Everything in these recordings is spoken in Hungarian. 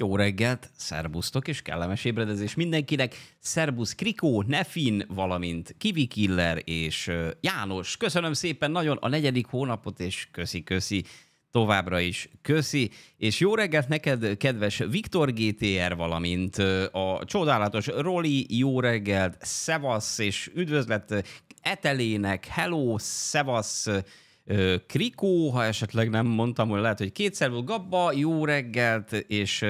Jó reggelt, szerbusztok, és kellemes ébredezés mindenkinek. Szerbusz Krikó, Nefin, valamint Kivi Killer és János. Köszönöm szépen nagyon a negyedik hónapot, és köszi-köszi továbbra is köszi, és jó reggelt neked, kedves Viktor GTR, valamint a csodálatos Roli, jó reggelt, szevasz, és üdvözlet Etelének, hello, szevasz, Krikó, ha esetleg nem mondtam, hogy lehet, hogy kétszer volt Gabba, jó reggelt, és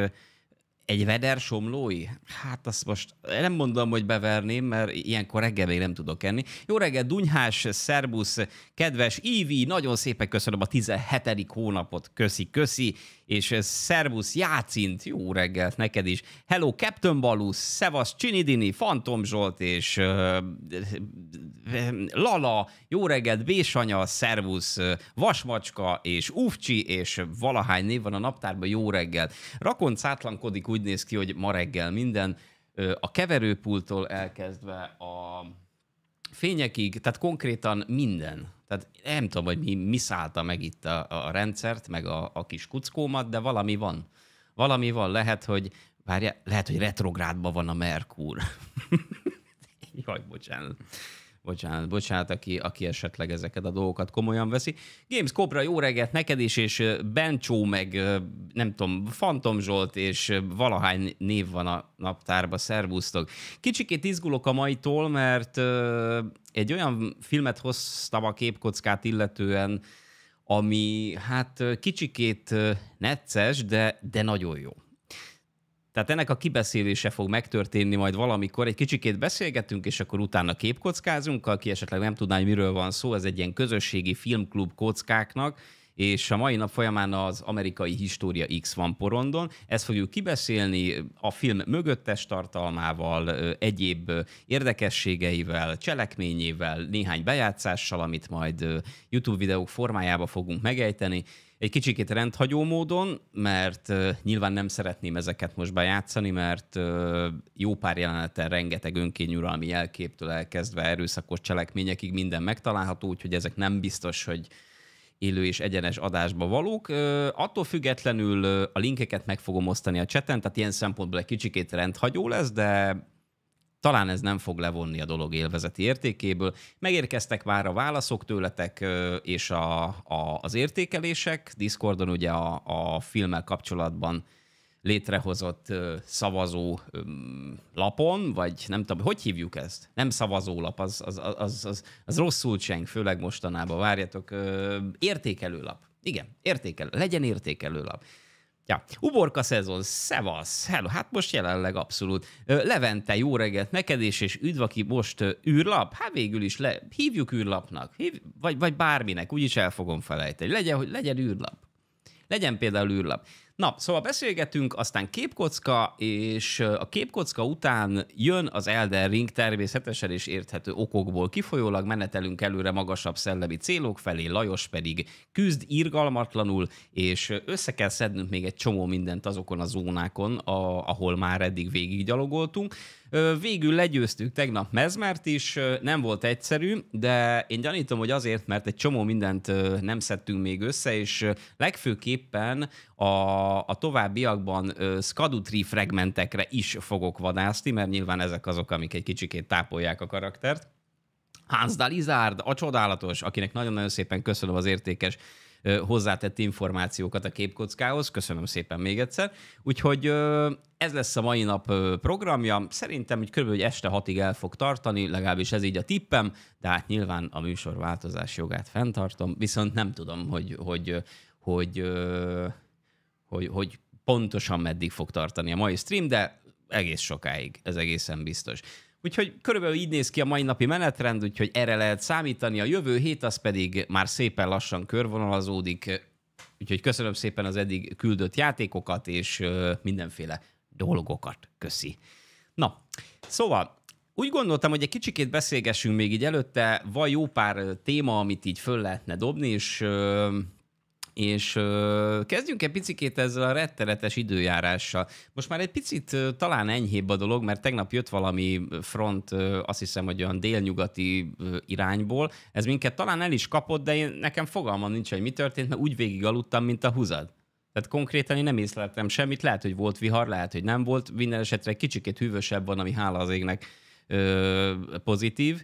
egy veder somlói? Hát azt most nem mondom, hogy beverném, mert ilyenkor reggel még nem tudok enni. Jó reggel, Dunyhás, szerbusz, kedves Ivi, nagyon szépen köszönöm a 17. hónapot, köszi, köszi és ez eh, szervusz Jácint, jó reggelt neked is, hello Captain Balus, szevasz Csinidini, Fantom Zsolt és uh, Lala, jó reggelt Vésanya, szervusz Vasmacska és Ufcsi és valahány név van a naptárban, jó reggelt. Rakon cátlankodik, úgy néz ki, hogy ma reggel minden, a keverőpulttól elkezdve a fényekig, tehát konkrétan minden tehát nem tudom, hogy mi, mi szállta meg itt a, a rendszert, meg a, a kis kuckómat, de valami van. Valami van, lehet, hogy várja, lehet, hogy retrográdban van a Merkur. Jaj, bocsánat bocsánat, bocsánat, aki, aki esetleg ezeket a dolgokat komolyan veszi. Games Cobra, jó reggelt neked is, és Bencsó, meg nem tudom, Phantom Zsolt, és valahány név van a naptárba, szervusztok. Kicsikét izgulok a maitól, mert egy olyan filmet hoztam a képkockát illetően, ami hát kicsikét necces, de, de nagyon jó. Tehát ennek a kibeszélése fog megtörténni majd valamikor. Egy kicsikét beszélgetünk, és akkor utána képkockázunk. Aki esetleg nem tudná, hogy miről van szó, ez egy ilyen közösségi filmklub kockáknak, és a mai nap folyamán az amerikai História X van porondon. Ezt fogjuk kibeszélni a film mögöttes tartalmával, egyéb érdekességeivel, cselekményével, néhány bejátszással, amit majd YouTube videók formájába fogunk megejteni, egy kicsikét rendhagyó módon, mert nyilván nem szeretném ezeket most bejátszani, mert jó pár jeleneten rengeteg önkényuralmi jelképtől elkezdve erőszakos cselekményekig minden megtalálható, úgyhogy ezek nem biztos, hogy élő és egyenes adásba valók. attól függetlenül a linkeket meg fogom osztani a cseten, tehát ilyen szempontból egy kicsikét rendhagyó lesz, de talán ez nem fog levonni a dolog élvezeti értékéből. Megérkeztek már a válaszok tőletek és a, a, az értékelések. Discordon ugye a, a filmmel kapcsolatban létrehozott szavazó lapon, vagy nem tudom, hogy hívjuk ezt? Nem szavazólap, az, az, az, az, az rosszul cseng, főleg mostanában, várjatok. Értékelőlap. Igen, értékelő. Legyen értékelőlap. Ja. Uborka szezon, szevasz, hello, hát most jelenleg abszolút. Levente, jó reggelt neked is, és üdv, aki most űrlap, hát végül is le, hívjuk űrlapnak, hív, vagy, vagy bárminek, úgyis el fogom felejteni. Legyen, hogy legyen űrlap. Legyen például űrlap. Na, szóval beszélgetünk, aztán képkocka, és a képkocka után jön az Elden Ring természetesen és érthető okokból kifolyólag, menetelünk előre magasabb szellemi célok felé, Lajos pedig küzd irgalmatlanul, és össze kell szednünk még egy csomó mindent azokon a zónákon, a, ahol már eddig végiggyalogoltunk. Végül legyőztük tegnap Mezmert is, nem volt egyszerű, de én gyanítom, hogy azért, mert egy csomó mindent nem szedtünk még össze, és legfőképpen a, a továbbiakban Skadutri fragmentekre is fogok vadászni, mert nyilván ezek azok, amik egy kicsikét tápolják a karaktert. Hans Dalizard, a csodálatos, akinek nagyon-nagyon szépen köszönöm az értékes hozzátett információkat a képkockához. Köszönöm szépen még egyszer. Úgyhogy ez lesz a mai nap programja. Szerintem, hogy körülbelül este hatig el fog tartani, legalábbis ez így a tippem, de hát nyilván a műsor változás jogát fenntartom, viszont nem tudom, hogy, hogy, hogy, hogy, hogy pontosan meddig fog tartani a mai stream, de egész sokáig, ez egészen biztos. Úgyhogy körülbelül így néz ki a mai napi menetrend, úgyhogy erre lehet számítani. A jövő hét az pedig már szépen lassan körvonalazódik, úgyhogy köszönöm szépen az eddig küldött játékokat és mindenféle dolgokat. Köszi. Na, szóval úgy gondoltam, hogy egy kicsikét beszélgessünk még így előtte, van jó pár téma, amit így föl lehetne dobni, és és kezdjünk egy picit ezzel a rettenetes időjárással. Most már egy picit talán enyhébb a dolog, mert tegnap jött valami front, azt hiszem, hogy olyan délnyugati irányból. Ez minket talán el is kapott, de én, nekem fogalmam nincs, hogy mi történt, mert úgy végig aludtam, mint a húzad. Tehát konkrétan én nem észleltem semmit, lehet, hogy volt vihar, lehet, hogy nem volt. Minden esetre egy kicsikét hűvösebb van, ami hála az égnek ö, pozitív.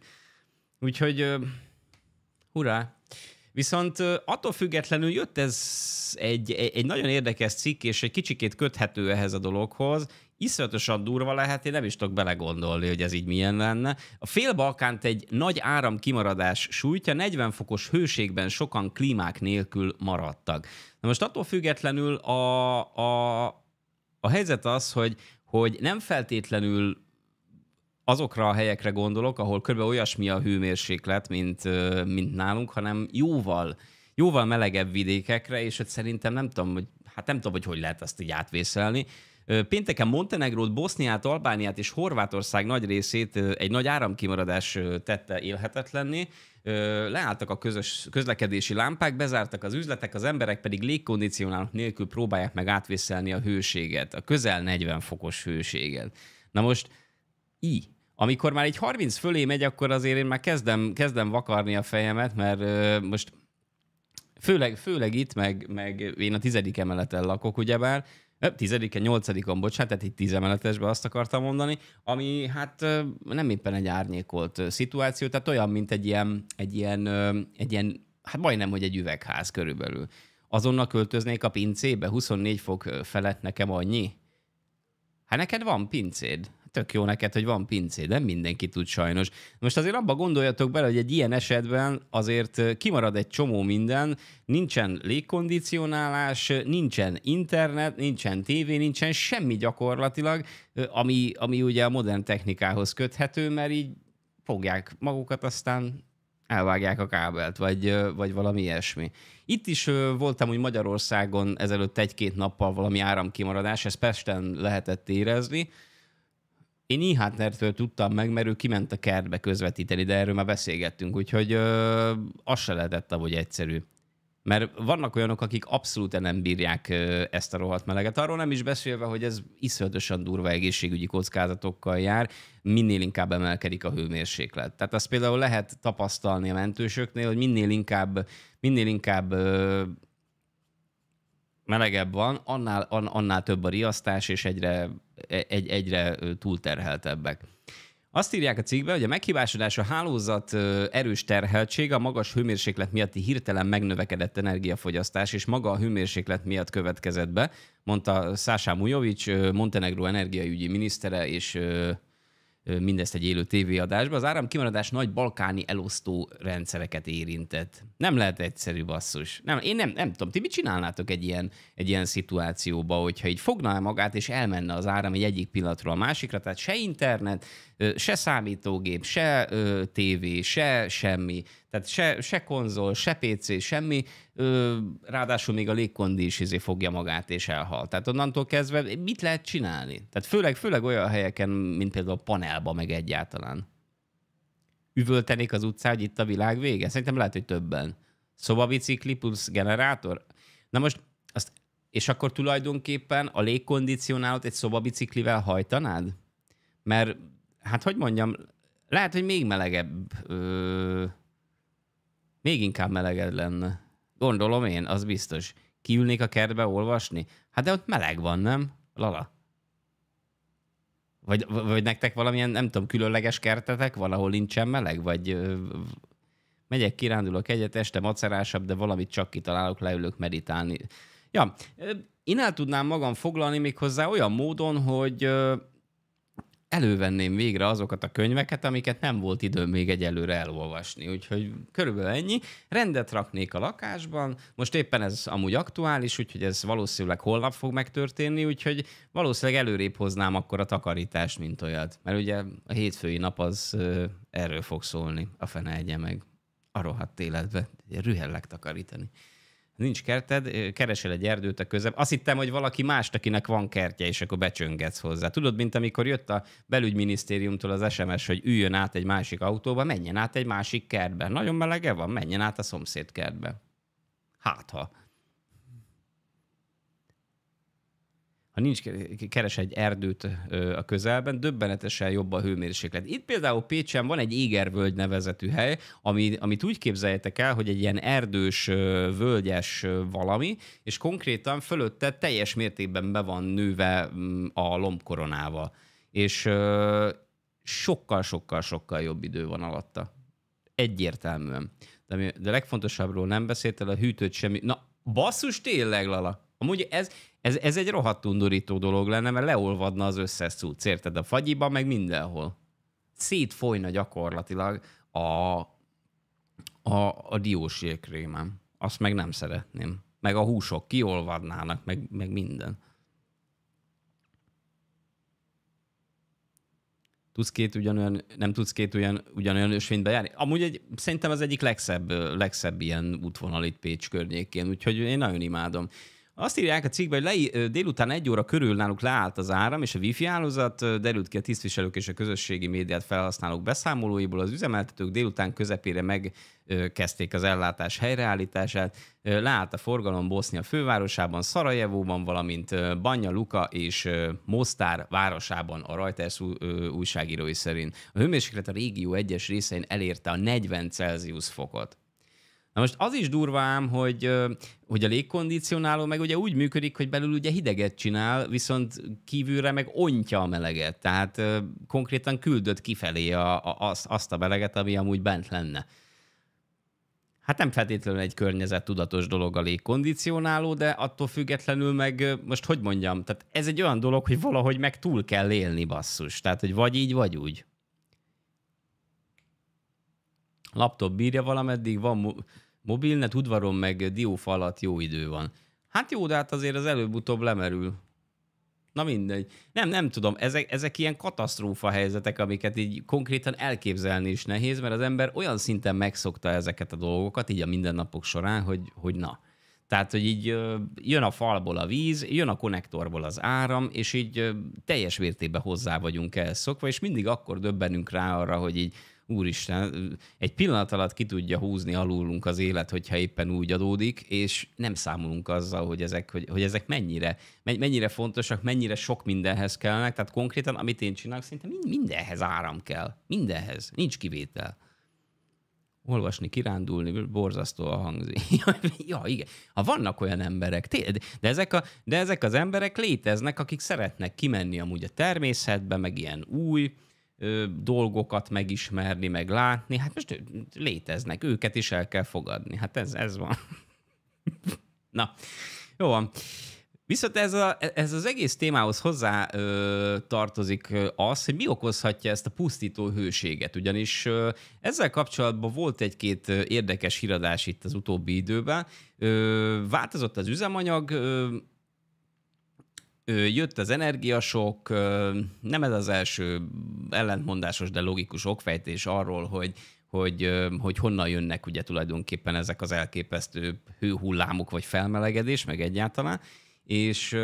Úgyhogy hurrá! Viszont attól függetlenül jött ez egy, e, egy nagyon érdekes cikk, és egy kicsikét köthető ehhez a dologhoz. Iszonyatosan durva lehet, én nem is tudok belegondolni, hogy ez így milyen lenne. A Fél-Balkánt egy nagy áram kimaradás sújtja, 40 fokos hőségben sokan klímák nélkül maradtak. Na most attól függetlenül a, a, a helyzet az, hogy, hogy nem feltétlenül azokra a helyekre gondolok, ahol kb. olyasmi a hőmérséklet, mint, mint nálunk, hanem jóval, jóval melegebb vidékekre, és ott szerintem nem tudom, hogy, hát nem tudom, hogy hogy lehet ezt így átvészelni. Pénteken Montenegrót, Boszniát, Albániát és Horvátország nagy részét egy nagy áramkimaradás tette élhetetlenné. Leálltak a közös, közlekedési lámpák, bezártak az üzletek, az emberek pedig légkondicionálók nélkül próbálják meg átvészelni a hőséget, a közel 40 fokos hőséget. Na most így amikor már egy 30 fölé megy, akkor azért én már kezdem, kezdem vakarni a fejemet, mert ö, most főleg, főleg itt, meg, meg én a tizedik emeleten lakok, ugyebár, tizedike, nyolcadikon, bocsánat, tehát itt tíz emeletesben azt akartam mondani, ami hát nem éppen egy árnyékolt szituáció, tehát olyan, mint egy ilyen, egy ilyen, egy ilyen hát majdnem, hogy egy üvegház körülbelül. Azonnal költöznék a pincébe, 24 fok felett nekem annyi? Hát neked van pincéd tök jó neked, hogy van pincéd, nem mindenki tud sajnos. Most azért abba gondoljatok bele, hogy egy ilyen esetben azért kimarad egy csomó minden, nincsen légkondicionálás, nincsen internet, nincsen tévé, nincsen semmi gyakorlatilag, ami, ami ugye a modern technikához köthető, mert így fogják magukat, aztán elvágják a kábelt, vagy, vagy valami ilyesmi. Itt is voltam úgy Magyarországon ezelőtt egy-két nappal valami áramkimaradás, ezt Pesten lehetett érezni, én Ihátnertől tudtam meg, mert ő kiment a kertbe közvetíteni, de erről már beszélgettünk, úgyhogy ö, az se lehetett, hogy egyszerű. Mert vannak olyanok, akik abszolút nem bírják ezt a rohadt meleget. Arról nem is beszélve, hogy ez iszonyatosan durva egészségügyi kockázatokkal jár, minél inkább emelkedik a hőmérséklet. Tehát azt például lehet tapasztalni a mentősöknél, hogy minél inkább, minél inkább melegebb van, annál, annál több a riasztás, és egyre E, egy, egyre túlterheltebbek. Azt írják a cikkbe, hogy a meghibásodás a hálózat erős terheltsége, a magas hőmérséklet miatti hirtelen megnövekedett energiafogyasztás, és maga a hőmérséklet miatt következett be, mondta Szásá Mujovics, Montenegro energiaügyi minisztere, és mindezt egy élő tévéadásba. Az áramkimaradás nagy balkáni elosztó rendszereket érintett. Nem lehet egyszerű basszus. Nem, én nem, nem tudom, ti mit csinálnátok egy ilyen, egy ilyen szituációba, hogyha így fogná magát és elmenne az áram egy egyik pillanatról a másikra, tehát se internet, se számítógép, se tévé, se semmi. Tehát se, se konzol, se PC, semmi, ö, ráadásul még a légkondi is izé fogja magát és elhal. Tehát onnantól kezdve mit lehet csinálni? Tehát főleg, főleg olyan helyeken, mint például a panelba meg egyáltalán. Üvöltenék az utcán, hogy itt a világ vége? Szerintem lehet, hogy többen. Szobabicikli szóval plusz generátor? Na most azt, és akkor tulajdonképpen a légkondicionálót egy szobabiciklivel hajtanád? Mert, hát hogy mondjam, lehet, hogy még melegebb ö, még inkább meleged lenne. Gondolom én, az biztos. Kiülnék a kertbe olvasni? Hát de ott meleg van, nem? Lala. Vagy, vagy nektek valamilyen, nem tudom, különleges kertetek, valahol nincsen meleg, vagy megyek, kirándulok egyet, este macerásabb, de valamit csak kitalálok, leülök meditálni. Ja, én el tudnám magam foglalni hozzá olyan módon, hogy elővenném végre azokat a könyveket, amiket nem volt időm még egyelőre elolvasni. Úgyhogy körülbelül ennyi. Rendet raknék a lakásban. Most éppen ez amúgy aktuális, úgyhogy ez valószínűleg holnap fog megtörténni, úgyhogy valószínűleg előrébb hoznám akkor a takarítást, mint olyat. Mert ugye a hétfői nap az erről fog szólni. A fene egye meg a rohadt életbe. Rühellek takarítani nincs kerted, keresel egy erdőt a közep. Azt hittem, hogy valaki más, akinek van kertje, és akkor becsöngetsz hozzá. Tudod, mint amikor jött a belügyminisztériumtól az SMS, hogy üljön át egy másik autóba, menjen át egy másik kertbe. Nagyon melege van, menjen át a szomszéd kertbe. Hát ha. ha nincs, keres egy erdőt a közelben, döbbenetesen jobb a hőmérséklet. Itt például Pécsen van egy égervölgy nevezetű hely, ami, amit úgy képzeljetek el, hogy egy ilyen erdős, völgyes valami, és konkrétan fölötte teljes mértékben be van nőve mm, a lombkoronával. És sokkal-sokkal-sokkal jobb idő van alatta. Egyértelműen. De, de legfontosabbról nem beszéltél, a hűtőt semmi. Na, basszus tényleg, Lala. Amúgy ez, ez, ez egy rohadt undorító dolog lenne, mert leolvadna az összes cucc, érted? A fagyiba, meg mindenhol. Szétfolyna gyakorlatilag a, a, a jégkrémem. Azt meg nem szeretném. Meg a húsok kiolvadnának, meg, meg minden. tudsz két ugyanolyan, nem tudsz két ugyan, ugyanolyan ösvényt bejárni. Amúgy egy, szerintem az egyik legszebb, legszebb ilyen útvonal itt Pécs környékén, úgyhogy én nagyon imádom. Azt írják a cikkben, hogy le, délután egy óra körül náluk leállt az áram és a wifi hálózat, derült ki a tisztviselők és a közösségi médiát felhasználók beszámolóiból, az üzemeltetők délután közepére megkezdték az ellátás helyreállítását, leállt a forgalom Bosznia fővárosában, Szarajevóban, valamint Banya Luka és Mostár városában a Reuters újságírói szerint. A hőmérséklet a régió egyes részein elérte a 40 Celsius fokot. Na most az is durvám, hogy, hogy a légkondicionáló meg ugye úgy működik, hogy belül ugye hideget csinál, viszont kívülre meg ontja a meleget. Tehát konkrétan küldött kifelé a, a, azt, azt a meleget, ami amúgy bent lenne. Hát nem feltétlenül egy környezet tudatos dolog a légkondicionáló, de attól függetlenül meg, most hogy mondjam, tehát ez egy olyan dolog, hogy valahogy meg túl kell élni basszus. Tehát, hogy vagy így, vagy úgy laptop bírja valameddig, van mo- mobilnet, udvaron meg diófa alatt jó idő van. Hát jó, de hát azért az előbb-utóbb lemerül. Na mindegy. Nem, nem tudom, ezek, ezek ilyen katasztrófa helyzetek, amiket így konkrétan elképzelni is nehéz, mert az ember olyan szinten megszokta ezeket a dolgokat, így a mindennapok során, hogy, hogy na. Tehát, hogy így jön a falból a víz, jön a konnektorból az áram, és így teljes vértében hozzá vagyunk ehhez szokva, és mindig akkor döbbenünk rá arra, hogy így úristen, egy pillanat alatt ki tudja húzni alulunk az élet, hogyha éppen úgy adódik, és nem számolunk azzal, hogy ezek, hogy, hogy ezek mennyire, mennyire fontosak, mennyire sok mindenhez kellnek, tehát konkrétan, amit én csinálok, szerintem mindenhez áram kell, mindenhez, nincs kivétel olvasni, kirándulni, borzasztó a hangzik. ja, igen. Ha vannak olyan emberek, de ezek, a, de ezek az emberek léteznek, akik szeretnek kimenni amúgy a természetbe, meg ilyen új, ö, dolgokat megismerni, meg látni, hát most léteznek, őket is el kell fogadni. Hát ez, ez van. Na, jó van. Viszont ez, a, ez az egész témához hozzá ö, tartozik az, hogy mi okozhatja ezt a pusztító hőséget. Ugyanis ö, ezzel kapcsolatban volt egy-két érdekes híradás itt az utóbbi időben. Ö, változott az üzemanyag, ö, jött az energiasok, nem ez az első ellentmondásos, de logikus okfejtés arról, hogy, hogy, hogy honnan jönnek ugye tulajdonképpen ezek az elképesztő hőhullámok vagy felmelegedés, meg egyáltalán, és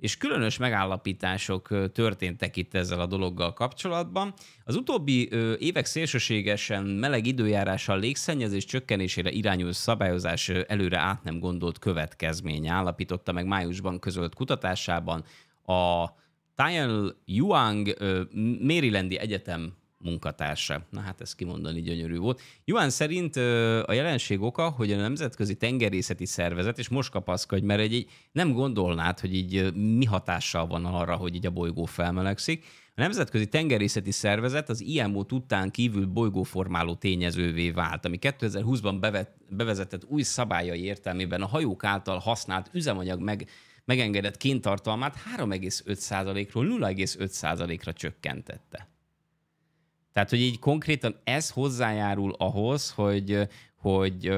és különös megállapítások történtek itt ezzel a dologgal kapcsolatban. Az utóbbi évek szélsőségesen meleg időjárással légszennyezés csökkenésére irányuló szabályozás előre át nem gondolt következménye állapította meg májusban közölt kutatásában a Tian Yuang Marylandi Egyetem munkatársa. Na hát ez kimondani gyönyörű volt. Juan szerint a jelenség oka, hogy a Nemzetközi Tengerészeti Szervezet, és most kapaszkodj, mert egy, egy nem gondolnád, hogy így mi hatással van arra, hogy így a bolygó felmelegszik. A Nemzetközi Tengerészeti Szervezet az IMO után kívül bolygóformáló tényezővé vált, ami 2020-ban bevet, bevezetett új szabályai értelmében a hajók által használt üzemanyag meg megengedett kéntartalmát 3,5%-ról 0,5%-ra csökkentette. Tehát, hogy így konkrétan ez hozzájárul ahhoz, hogy, hogy,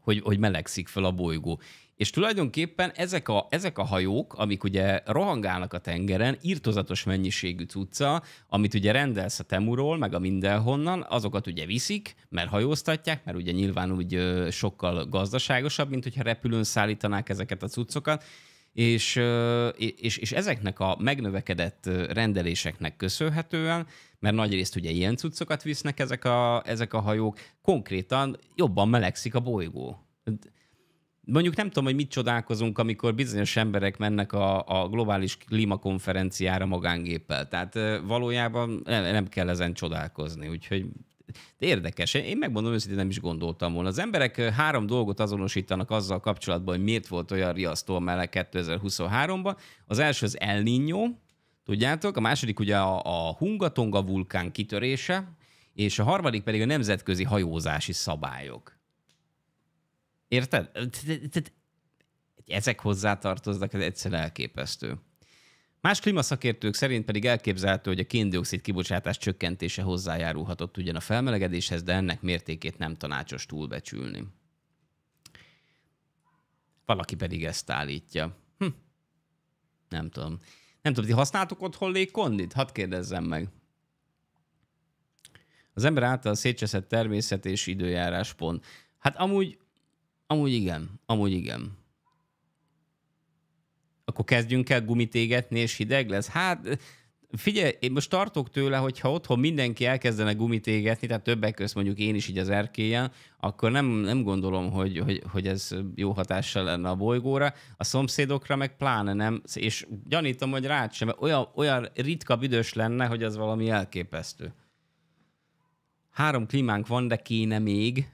hogy, hogy melegszik fel a bolygó. És tulajdonképpen ezek a, ezek a hajók, amik ugye rohangálnak a tengeren, írtozatos mennyiségű cucca, amit ugye rendelsz a Temuról, meg a mindenhonnan, azokat ugye viszik, mert hajóztatják, mert ugye nyilván úgy sokkal gazdaságosabb, mint hogyha repülőn szállítanák ezeket a cuccokat, és, és, és ezeknek a megnövekedett rendeléseknek köszönhetően, mert nagyrészt ugye ilyen cuccokat visznek ezek a, ezek a hajók, konkrétan jobban melegszik a bolygó. Mondjuk nem tudom, hogy mit csodálkozunk, amikor bizonyos emberek mennek a, a globális klímakonferenciára magángéppel. Tehát valójában nem, nem kell ezen csodálkozni, úgyhogy de érdekes. Én megmondom őszintén, nem is gondoltam volna. Az emberek három dolgot azonosítanak azzal kapcsolatban, hogy miért volt olyan riasztó a 2023-ban. Az első az El Niño, tudjátok, a második ugye a, a Hungatonga vulkán kitörése, és a harmadik pedig a nemzetközi hajózási szabályok. Érted? Ezek hozzátartoznak, ez egyszerűen elképesztő. Más klímaszakértők szerint pedig elképzelhető, hogy a dioxid kibocsátás csökkentése hozzájárulhatott ugyan a felmelegedéshez, de ennek mértékét nem tanácsos túlbecsülni. Valaki pedig ezt állítja. Hm. Nem tudom. Nem tudom, ti használtok otthon légkondit? Hadd kérdezzem meg. Az ember által szétcseszett természet és időjárás pont. Hát amúgy, amúgy igen, amúgy igen akkor kezdjünk el gumit égetni, és hideg lesz? Hát figyelj, én most tartok tőle, hogy ha otthon mindenki elkezdene gumit égetni, tehát többek között mondjuk én is így az erkélyen, akkor nem, nem gondolom, hogy, hogy, hogy ez jó hatással lenne a bolygóra, a szomszédokra meg pláne nem, és gyanítom, hogy rád sem, mert olyan, olyan ritka büdös lenne, hogy az valami elképesztő. Három klímánk van, de kéne még.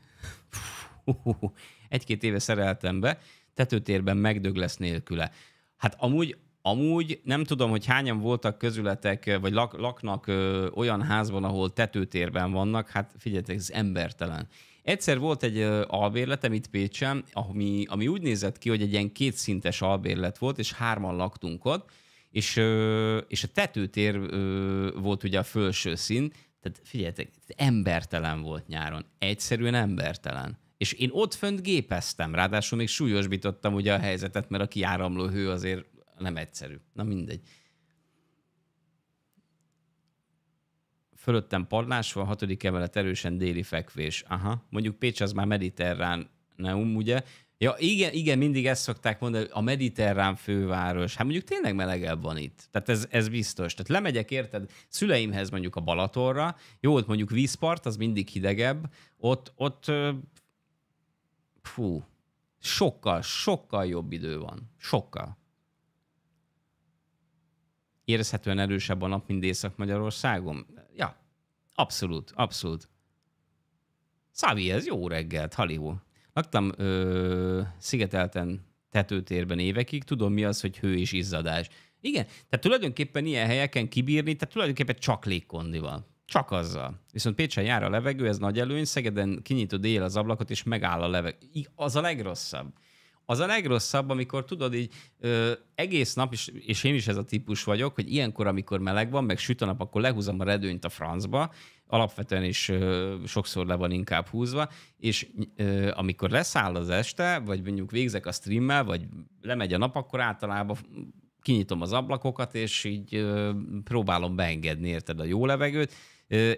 Egy-két éve szereltem be, tetőtérben megdög lesz nélküle. Hát amúgy, amúgy nem tudom, hogy hányan voltak közületek, vagy lak, laknak ö, olyan házban, ahol tetőtérben vannak, hát figyeljetek, ez embertelen. Egyszer volt egy albérletem itt Pécsen, ami, ami úgy nézett ki, hogy egy ilyen kétszintes albérlet volt, és hárman laktunk ott, és, ö, és a tetőtér ö, volt ugye a felső szint. tehát figyeljetek, embertelen volt nyáron, egyszerűen embertelen. És én ott fönt gépeztem, ráadásul még súlyosbítottam ugye a helyzetet, mert a kiáramló hő azért nem egyszerű. Na mindegy. Fölöttem parlás van, hatodik emelet erősen déli fekvés. Aha, mondjuk Pécs az már Mediterrán, neum, ugye? Ja, igen, igen, mindig ezt szokták mondani, a mediterrán főváros. Hát mondjuk tényleg melegebb van itt. Tehát ez, ez biztos. Tehát lemegyek, érted, szüleimhez mondjuk a Balatorra. jó, ott mondjuk vízpart, az mindig hidegebb, ott, ott fú, sokkal, sokkal jobb idő van. Sokkal. Érezhetően erősebb a nap, mint Észak-Magyarországon? Ja, abszolút, abszolút. Szávi, ez jó reggelt, Halihó. Laktam ö, szigetelten tetőtérben évekig, tudom mi az, hogy hő és izzadás. Igen, tehát tulajdonképpen ilyen helyeken kibírni, tehát tulajdonképpen csak légkondi van. Csak azzal. Viszont Pécsen jár a levegő, ez nagy előny, Szegeden kinyitod él az ablakot, és megáll a levegő. Az a legrosszabb. Az a legrosszabb, amikor tudod így ö, egész nap, és, és én is ez a típus vagyok, hogy ilyenkor, amikor meleg van, meg süt a nap, akkor lehúzom a redőnyt a francba, alapvetően is ö, sokszor le van inkább húzva, és ö, amikor leszáll az este, vagy mondjuk végzek a streammel, vagy lemegy a nap, akkor általában kinyitom az ablakokat, és így ö, próbálom beengedni, érted, a jó levegőt,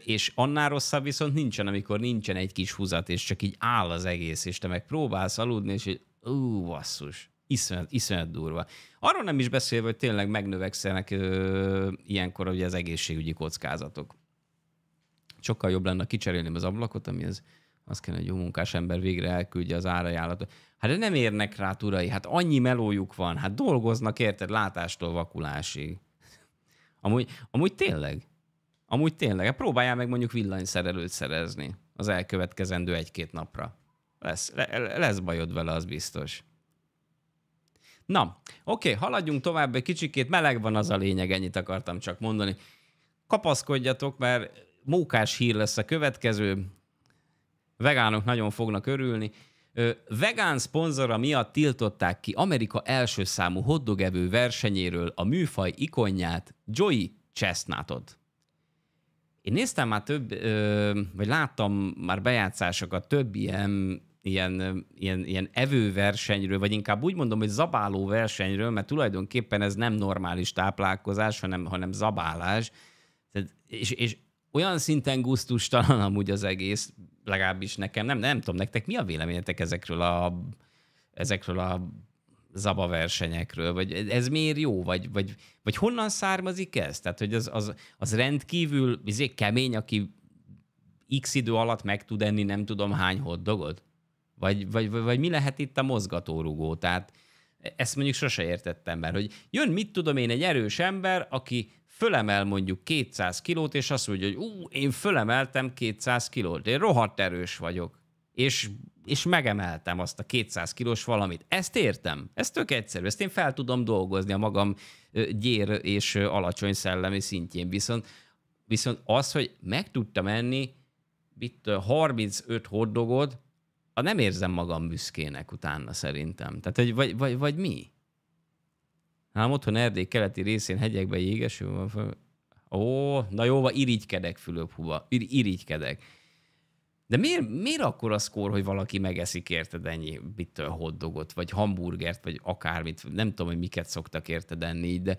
és annál rosszabb viszont nincsen, amikor nincsen egy kis húzat, és csak így áll az egész, és te meg próbálsz aludni, és így, ú, basszus, iszonyat, iszonyat durva. Arról nem is beszélve, hogy tényleg megnövekszenek ö, ilyenkor ugye az egészségügyi kockázatok. Sokkal jobb lenne kicserélni az ablakot, ami az, az kell, hogy jó munkás ember végre elküldje az árajánlatot. Hát de nem érnek rá urai, hát annyi melójuk van, hát dolgoznak, érted, látástól vakulásig. Amúgy, amúgy tényleg, Amúgy tényleg, hát próbáljál meg mondjuk villanyszerelőt szerezni az elkövetkezendő egy-két napra. Lesz, le, lesz bajod vele, az biztos. Na, oké, haladjunk tovább egy kicsikét, meleg van az a lényeg, ennyit akartam csak mondani. Kapaszkodjatok, mert mókás hír lesz a következő, vegánok nagyon fognak örülni. Ö, vegán szponzora miatt tiltották ki Amerika első számú hoddogevő versenyéről a műfaj ikonját, Joey Chestnutot. Én néztem már több, vagy láttam már bejátszásokat több ilyen, ilyen, ilyen, ilyen evőversenyről, vagy inkább úgy mondom, hogy zabáló versenyről, mert tulajdonképpen ez nem normális táplálkozás, hanem, hanem zabálás. Tehát, és, és olyan szinten guztustalan amúgy az egész, legalábbis nekem, nem, nem tudom, nektek mi a véleményetek ezekről a, ezekről a zaba versenyekről, vagy e, ez miért jó, vagy, vagy, vagy honnan származik ez? Tehát, hogy az, az, az rendkívül izé, kemény, aki x idő alatt meg tud enni nem tudom hány dogot? Vagy, vagy, vagy, vagy mi lehet itt a mozgatórugó? Tehát ezt mondjuk sose értettem, mert hogy jön, mit tudom én, egy erős ember, aki fölemel mondjuk 200 kilót, és azt mondja, hogy ú, én fölemeltem 200 kilót, én rohadt erős vagyok. És és megemeltem azt a 200 kilós valamit. Ezt értem, ez tök egyszerű, ezt én fel tudom dolgozni a magam gyér és alacsony szellemi szintjén, viszont, viszont az, hogy meg tudtam enni itt 35 a nem érzem magam büszkének utána szerintem. Tehát, hogy vagy, vagy, vagy mi? Ám otthon Erdély keleti részén hegyekben jégeső van. Ó, na jóva, irigykedek, Fülöp Huba, ir- irigykedek. De miért, miért akkor a szkór, hogy valaki megeszik érted ennyi bitől hoddogot, vagy hamburgert, vagy akármit, nem tudom, hogy miket szoktak érted enni, de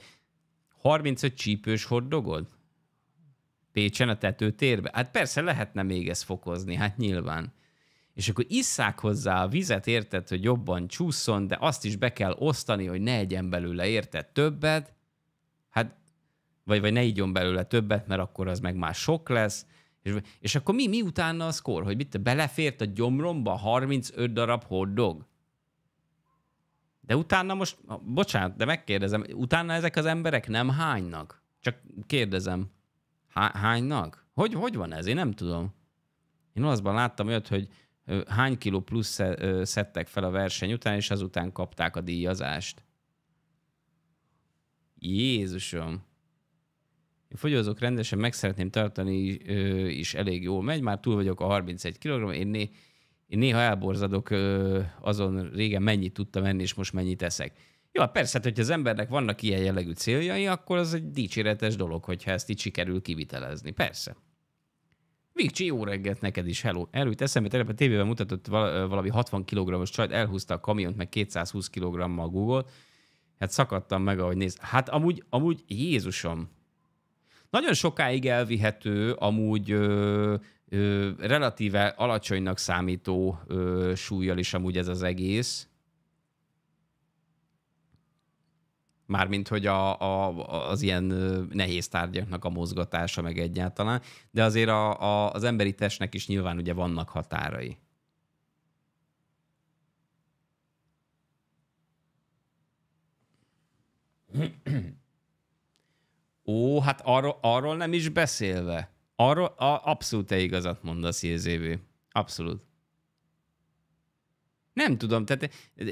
35 csípős hoddogod? Pécsen a tetőtérbe? Hát persze lehetne még ezt fokozni, hát nyilván. És akkor isszák hozzá a vizet, érted, hogy jobban csúszson, de azt is be kell osztani, hogy ne egyen belőle, érted, többet, hát, vagy, vagy ne igyon belőle többet, mert akkor az meg már sok lesz, és, és akkor mi, mi utána a szkor? Hogy mit te belefért a gyomromba 35 darab hordog? De utána most, bocsánat, de megkérdezem, utána ezek az emberek nem hánynak? Csak kérdezem, há, hánynak? Hogy, hogy van ez? Én nem tudom. Én olaszban láttam olyat, hogy hány kiló plusz szedtek fel a verseny után, és azután kapták a díjazást. Jézusom! Én fogyózok rendesen, meg szeretném tartani, ö, is elég jól megy, már túl vagyok a 31 kg, én, né, én néha elborzadok ö, azon régen mennyit tudtam enni, és most mennyit eszek. Jó, hát persze, hát, hogyha az embernek vannak ilyen jellegű céljai, akkor az egy dicséretes dolog, hogyha ezt így sikerül kivitelezni. Persze. Vikcsi, jó reggelt neked is, hello. Előtt eszembe tényleg a tévében mutatott valami 60 kg-os csajt, elhúzta a kamiont, meg 220 kg-mal Google. Hát szakadtam meg, ahogy néz. Hát amúgy, amúgy Jézusom, nagyon sokáig elvihető amúgy ö, ö, relatíve alacsonynak számító ö, súlyjal is amúgy ez az egész. Mármint, hogy a, a, az ilyen nehéz tárgyaknak a mozgatása meg egyáltalán, de azért a, a, az emberi testnek is nyilván ugye vannak határai. Ó, hát arról, arról nem is beszélve. Arról a, abszolút te igazat mondasz, JZV. Abszolút. Nem tudom, tehát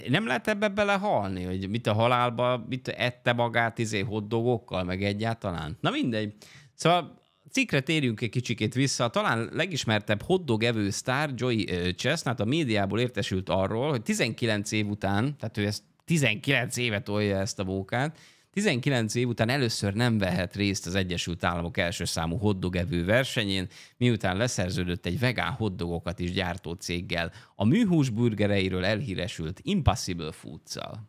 nem lehet ebbe belehalni, hogy mit a halálba, mit ette magát izé hoddogokkal, meg egyáltalán. Na mindegy. Szóval cikre térjünk egy kicsikét vissza. talán legismertebb hoddog evő sztár Joy Chestnut a médiából értesült arról, hogy 19 év után, tehát ő ezt 19 évet olja ezt a bókát, 19 év után először nem vehet részt az Egyesült Államok első számú hoddogevő versenyén, miután leszerződött egy vegán hoddogokat is gyártó céggel, a műhús burgereiről elhíresült Impossible Foods-szal.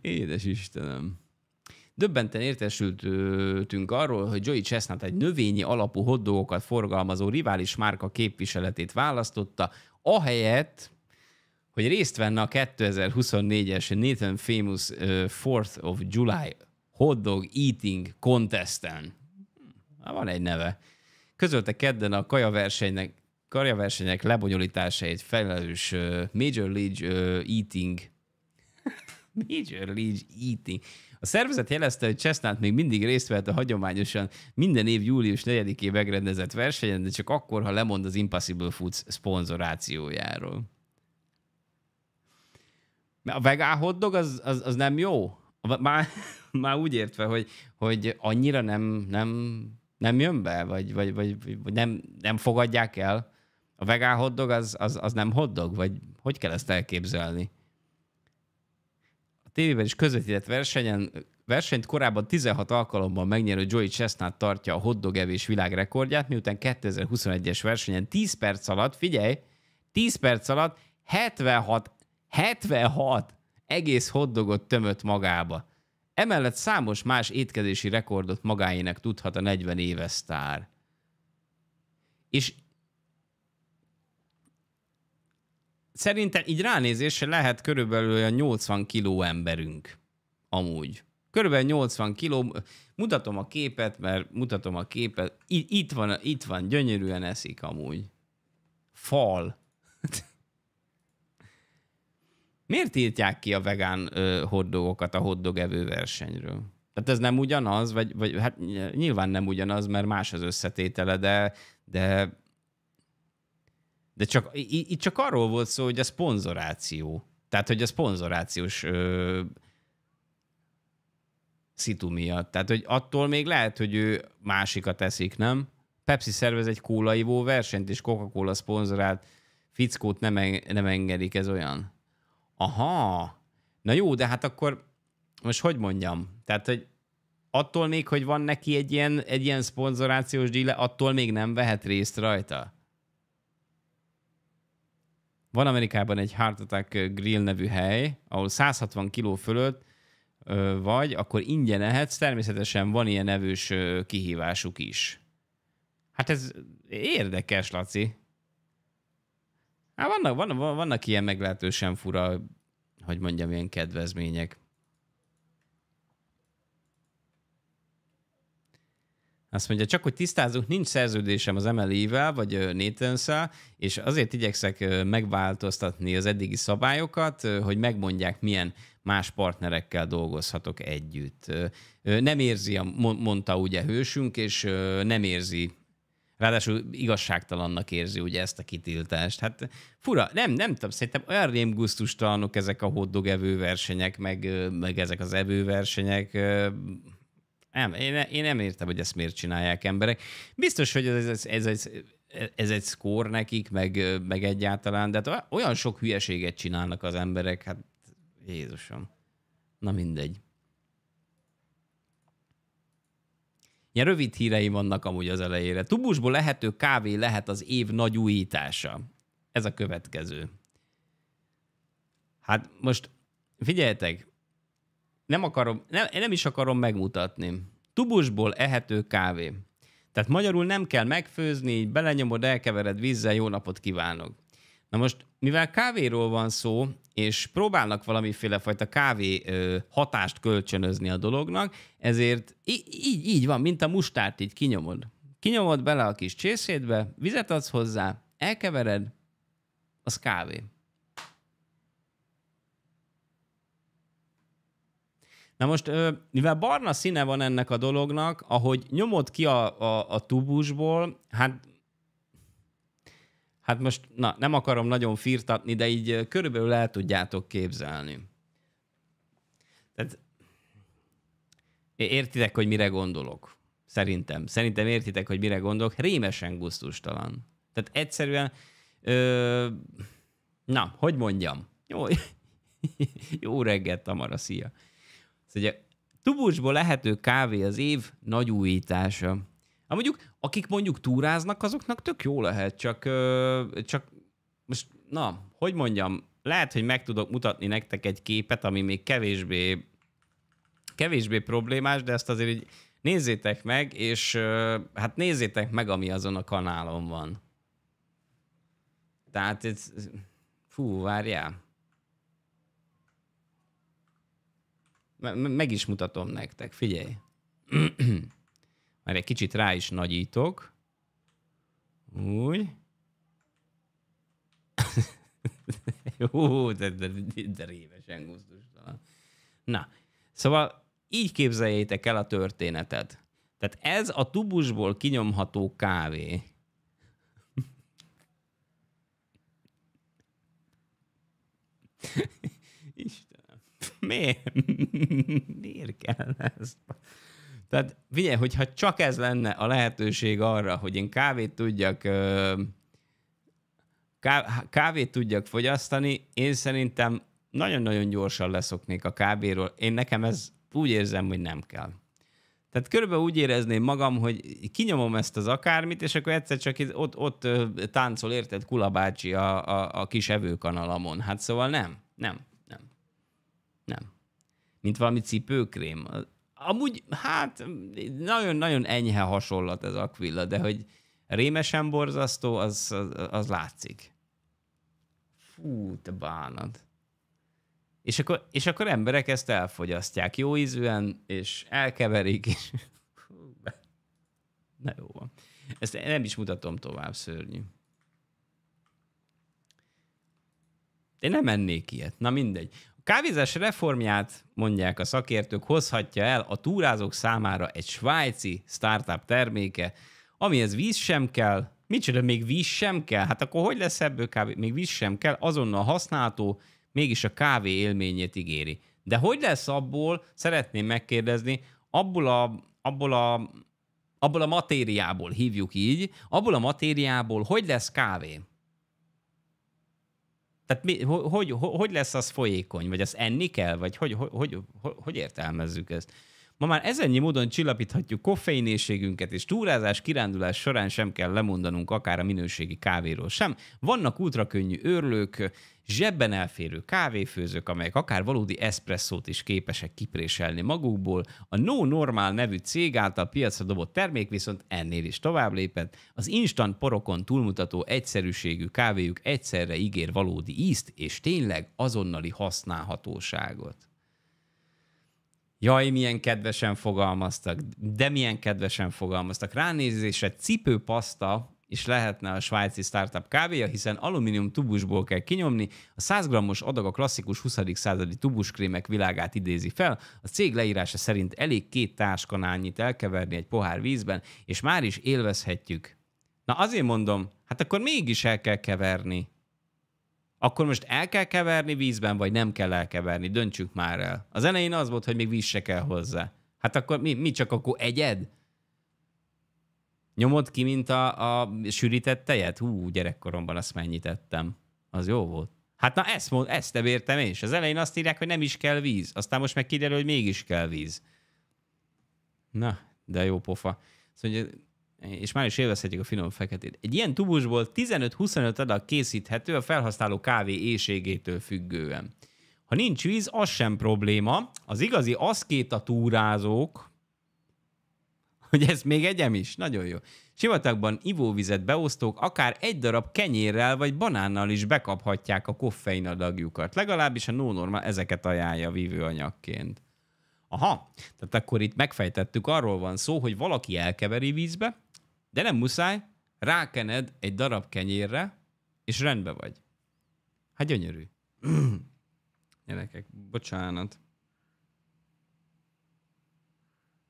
Édes Istenem. Döbbenten értesültünk arról, hogy Joey Chestnut egy növényi alapú hoddogokat forgalmazó rivális márka képviseletét választotta, ahelyett, hogy részt venne a 2024-es Nathan Famous 4th of July Hot Dog Eating Contesten. Van egy neve. Közölte kedden a kajaversenynek, versenynek, lebonyolításait felelős Major League Eating Major League Eating. A szervezet jelezte, hogy Csesznát még mindig részt vett a hagyományosan minden év július 4-én megrendezett versenyen, de csak akkor, ha lemond az Impossible Foods szponzorációjáról. A vegán hotdog az, az, az nem jó? Már, már úgy értve, hogy, hogy annyira nem, nem, nem jön be, vagy, vagy, vagy, vagy nem, nem fogadják el. A vegán hotdog az, az, az nem hotdog, vagy hogy kell ezt elképzelni? A tévében is közvetített versenyen, versenyt korábban 16 alkalommal megnyerő Joey Chestnut tartja a hotdog evés világrekordját, miután 2021-es versenyen 10 perc alatt, figyelj, 10 perc alatt 76 76 egész hoddogot tömött magába. Emellett számos más étkezési rekordot magáének tudhat a 40 éves sztár. És szerintem így ránézésre lehet körülbelül olyan 80 kiló emberünk. Amúgy. Körülbelül 80 kiló. Mutatom a képet, mert mutatom a képet. Itt van, itt van gyönyörűen eszik amúgy. Fal. Miért tiltják ki a vegán hoddogokat a hoddog evő versenyről? Tehát ez nem ugyanaz, vagy, vagy hát nyilván nem ugyanaz, mert más az összetétele, de, de, de csak, itt csak arról volt szó, hogy a szponzoráció. Tehát, hogy a szponzorációs ö, szitu miatt. Tehát, hogy attól még lehet, hogy ő másikat eszik, nem? Pepsi szervez egy kólaivó versenyt, és Coca-Cola szponzorált fickót nem, en- nem engedik, ez olyan. Aha. Na jó, de hát akkor most hogy mondjam? Tehát, hogy attól még, hogy van neki egy ilyen, egy ilyen szponzorációs díle, attól még nem vehet részt rajta. Van Amerikában egy Heart Attack Grill nevű hely, ahol 160 kiló fölött vagy, akkor ingyen ehetsz, természetesen van ilyen nevős kihívásuk is. Hát ez érdekes, Laci. Hát vannak, vannak, vannak ilyen meglehetősen fura, hogy mondjam, ilyen kedvezmények. Azt mondja, csak hogy tisztázunk, nincs szerződésem az MLI-vel, vagy natans és azért igyekszek megváltoztatni az eddigi szabályokat, hogy megmondják, milyen más partnerekkel dolgozhatok együtt. Nem érzi, mondta ugye hősünk, és nem érzi Ráadásul igazságtalannak érzi ugye ezt a kitiltást. Hát fura, nem, nem tudom, szerintem olyan rémgusztustalanok ezek a hoddog evőversenyek, meg, meg ezek az evőversenyek. Nem, én, én nem értem, hogy ezt miért csinálják emberek. Biztos, hogy ez, ez, ez, ez ez egy szkór nekik, meg, meg egyáltalán, de hát olyan sok hülyeséget csinálnak az emberek, hát Jézusom. Na mindegy. Ilyen rövid hírei vannak amúgy az elejére. Tubusból lehető kávé lehet az év nagy újítása. Ez a következő. Hát most figyeljetek, nem akarom, nem, nem is akarom megmutatni. Tubusból ehető kávé. Tehát magyarul nem kell megfőzni, belenyomod, elkevered vízzel, jó napot kívánok. Na most, mivel kávéról van szó, és próbálnak valamiféle fajta kávé ö, hatást kölcsönözni a dolognak, ezért így, így van, mint a mustárt így kinyomod. Kinyomod bele a kis csészétbe, vizet adsz hozzá, elkevered, az kávé. Na most, mivel barna színe van ennek a dolognak, ahogy nyomod ki a, a, a tubusból, hát hát most na, nem akarom nagyon firtatni, de így körülbelül el tudjátok képzelni. Tehát értitek, hogy mire gondolok. Szerintem. Szerintem értitek, hogy mire gondolok. Rémesen gusztustalan. Tehát egyszerűen, ö, na, hogy mondjam? Jó, jó reggelt, Tamara, szia. Szóval ugye, lehető kávé az év nagy újítása. Hát mondjuk, akik mondjuk túráznak, azoknak tök jó lehet, csak, csak most, na, hogy mondjam, lehet, hogy meg tudok mutatni nektek egy képet, ami még kevésbé, kevésbé problémás, de ezt azért így nézzétek meg, és hát nézzétek meg, ami azon a kanálon van. Tehát ez... Fú, várjál. Meg is mutatom nektek, figyelj. Már egy kicsit rá is nagyítok. Úgy. Jó, de, de, de révesen gusztustalan. Na, szóval így képzeljétek el a történetet. Tehát ez a tubusból kinyomható kávé. Istenem, miért? miért kell ez? Tehát figyelj, hogyha csak ez lenne a lehetőség arra, hogy én kávét tudjak kávét tudjak fogyasztani, én szerintem nagyon-nagyon gyorsan leszoknék a kávéról. Én nekem ez úgy érzem, hogy nem kell. Tehát körülbelül úgy érezném magam, hogy kinyomom ezt az akármit, és akkor egyszer csak ott, ott táncol, érted, kulabácsi a, a, a kis evőkanalamon. Hát szóval nem, nem, nem, nem. Mint valami cipőkrém amúgy, hát nagyon-nagyon enyhe hasonlat ez Aquila, de hogy rémesen borzasztó, az, az, az látszik. Fú, te bánat. És akkor, és akkor emberek ezt elfogyasztják jó ízűen, és elkeverik, és... Na jó van. Ezt nem is mutatom tovább, szörnyű. Én nem ennék ilyet. Na mindegy kávézás reformját, mondják a szakértők, hozhatja el a túrázók számára egy svájci startup terméke, amihez víz sem kell, micsoda, még víz sem kell? Hát akkor hogy lesz ebből kávé? Még víz sem kell, azonnal használható, mégis a kávé élményét ígéri. De hogy lesz abból, szeretném megkérdezni, abból a, abból a, abból a matériából, hívjuk így, abból a matériából hogy lesz kávé? Tehát mi, hogy, hogy, hogy lesz az folyékony? Vagy az enni kell? Vagy hogy, hogy, hogy, hogy értelmezzük ezt? Ma már ezennyi módon csillapíthatjuk koffeinéségünket, és túrázás, kirándulás során sem kell lemondanunk akár a minőségi kávéról sem. Vannak ultrakönnyű őrlők, zsebben elférő kávéfőzők, amelyek akár valódi eszpresszót is képesek kipréselni magukból. A No Normal nevű cég által piacra dobott termék viszont ennél is tovább lépett. Az instant porokon túlmutató egyszerűségű kávéjuk egyszerre ígér valódi ízt és tényleg azonnali használhatóságot. Jaj, milyen kedvesen fogalmaztak, de milyen kedvesen fogalmaztak. Ránézésre cipőpaszta is lehetne a svájci startup kávéja, hiszen alumínium tubusból kell kinyomni, a 100 g-os adag a klasszikus 20. századi tubuskrémek világát idézi fel, a cég leírása szerint elég két táskanányit elkeverni egy pohár vízben, és már is élvezhetjük. Na azért mondom, hát akkor mégis el kell keverni akkor most el kell keverni vízben, vagy nem kell elkeverni? Döntsük már el. Az elején az volt, hogy még víz se kell hozzá. Hát akkor mi, mi csak akkor egyed? Nyomod ki, mint a, a sűrített tejet? Hú, gyerekkoromban azt mennyit ettem. Az jó volt. Hát na ezt, mond, ezt nem értem is. Az elején azt írják, hogy nem is kell víz. Aztán most meg kiderül, hogy mégis kell víz. Na, de jó pofa. Szóval, és már is élvezhetjük a finom feketét. Egy ilyen tubusból 15-25 adag készíthető a felhasználó kávé éjségétől függően. Ha nincs víz, az sem probléma. Az igazi aszkéta túrázók, hogy ez még egyem is, nagyon jó. Sivatagban ivóvizet beosztók akár egy darab kenyérrel vagy banánnal is bekaphatják a koffein adagjukat. Legalábbis a no norma ezeket ajánlja vívőanyagként. Aha, tehát akkor itt megfejtettük, arról van szó, hogy valaki elkeveri vízbe, de nem muszáj, rákened egy darab kenyérre, és rendbe vagy. Hát gyönyörű. Gyerekek, bocsánat.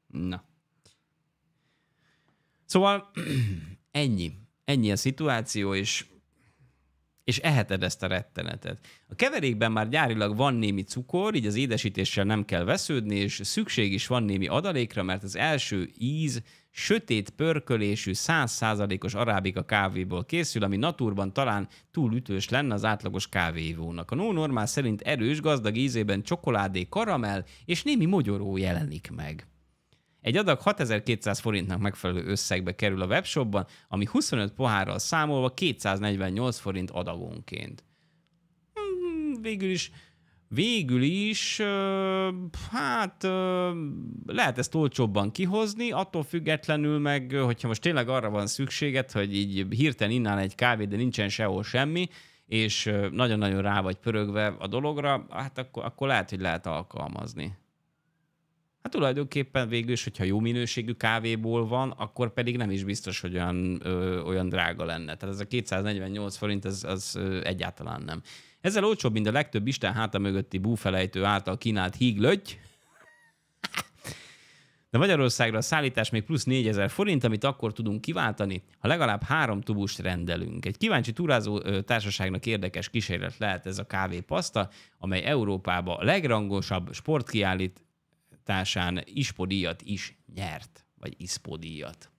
Na. Szóval ennyi. Ennyi a szituáció, és és eheted ezt a rettenetet. A keverékben már gyárilag van némi cukor, így az édesítéssel nem kell vesződni, és szükség is van némi adalékra, mert az első íz sötét pörkölésű, 100%-os arábika kávéból készül, ami naturban talán túl ütős lenne az átlagos kávéivónak. A no normál szerint erős, gazdag ízében csokoládé, karamell és némi mogyoró jelenik meg. Egy adag 6200 forintnak megfelelő összegbe kerül a webshopban, ami 25 pohárral számolva 248 forint adagonként. Hmm, végül is végül is, hát lehet ezt olcsóbban kihozni, attól függetlenül meg, hogyha most tényleg arra van szükséged, hogy így hirtelen innál egy kávé, de nincsen sehol semmi, és nagyon-nagyon rá vagy pörögve a dologra, hát akkor, akkor lehet, hogy lehet alkalmazni hát tulajdonképpen végül is, hogyha jó minőségű kávéból van, akkor pedig nem is biztos, hogy olyan, ö, olyan drága lenne. Tehát ez a 248 forint, ez, az ö, egyáltalán nem. Ezzel olcsóbb, mint a legtöbb Isten háta mögötti búfelejtő által kínált híglöty, de Magyarországra a szállítás még plusz 4000 forint, amit akkor tudunk kiváltani, ha legalább három tubust rendelünk. Egy kíváncsi túrázó társaságnak érdekes kísérlet lehet ez a kávépaszta, amely Európába a legrangosabb sportkiállít, társán ispodíjat is nyert, vagy ispodíjat.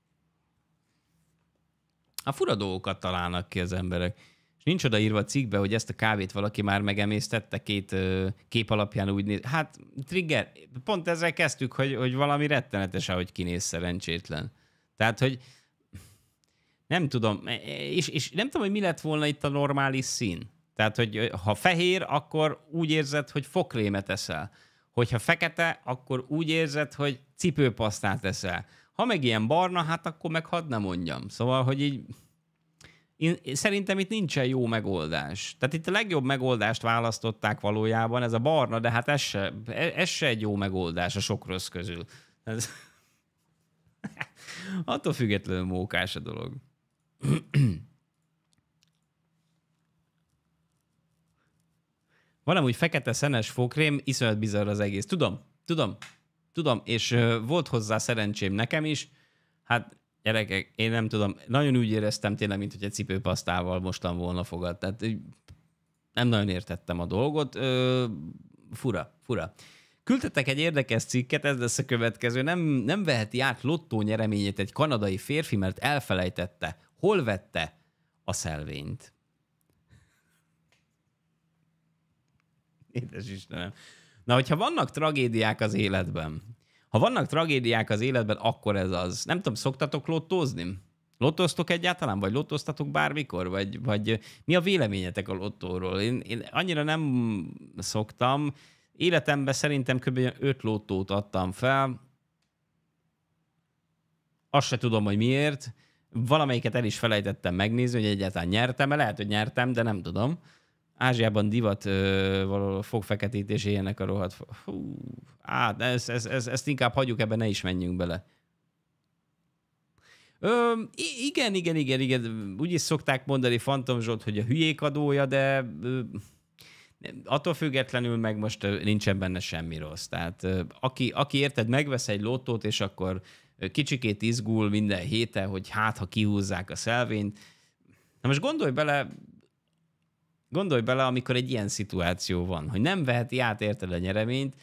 A fura dolgokat találnak ki az emberek. És nincs odaírva a cikkbe, hogy ezt a kávét valaki már megemésztette két ö, kép alapján úgy néz. Hát, Trigger, pont ezzel kezdtük, hogy, hogy valami rettenetes, ahogy kinéz szerencsétlen. Tehát, hogy nem tudom, e, e, és, és nem tudom, hogy mi lett volna itt a normális szín. Tehát, hogy ha fehér, akkor úgy érzed, hogy fokrémet eszel Hogyha fekete, akkor úgy érzed, hogy cipőpasztát eszel. Ha meg ilyen barna, hát akkor meg hadd ne mondjam. Szóval, hogy így én, szerintem itt nincsen jó megoldás. Tehát itt a legjobb megoldást választották valójában, ez a barna, de hát ez se, ez se egy jó megoldás a sok rossz közül. Ez... Attól függetlenül mókás a dolog. Van amúgy fekete szenes fókrém, iszonyat bizarr az egész. Tudom, tudom, tudom, és uh, volt hozzá szerencsém nekem is. Hát gyerekek, én nem tudom, nagyon úgy éreztem tényleg, mint hogy egy cipőpasztával mostan volna fogad. Tehát nem nagyon értettem a dolgot. Ö, fura, fura. Küldtetek egy érdekes cikket, ez lesz a következő. Nem, nem veheti át lottó nyereményét egy kanadai férfi, mert elfelejtette. Hol vette a szelvényt? Édes Istenem. Na, hogyha vannak tragédiák az életben, ha vannak tragédiák az életben, akkor ez az. Nem tudom, szoktatok lottózni? Lottoztok egyáltalán, vagy lottoztatok bármikor, vagy, vagy mi a véleményetek a lottóról? Én, én annyira nem szoktam. Életemben szerintem kb. 5 lottót adtam fel. Azt se tudom, hogy miért. Valamelyiket el is felejtettem megnézni, hogy egyáltalán nyertem-e. Lehet, hogy nyertem, de nem tudom. Ázsiában divat ö, való fogfeketítés ilyenek a rohadt. Hú, á, hát ez, ez, ez, ezt inkább hagyjuk, ebben ne is menjünk bele. Ö, igen, igen, igen, igen. Úgy is szokták mondani Phantom Zsolt, hogy a hülyék adója, de ö, attól függetlenül meg most nincsen benne semmi rossz. Tehát ö, aki, aki érted, megvesz egy lottót, és akkor kicsikét izgul minden héten, hogy hát, ha kihúzzák a szelvényt. Na most gondolj bele, Gondolj bele, amikor egy ilyen szituáció van, hogy nem veheti át érted a nyereményt,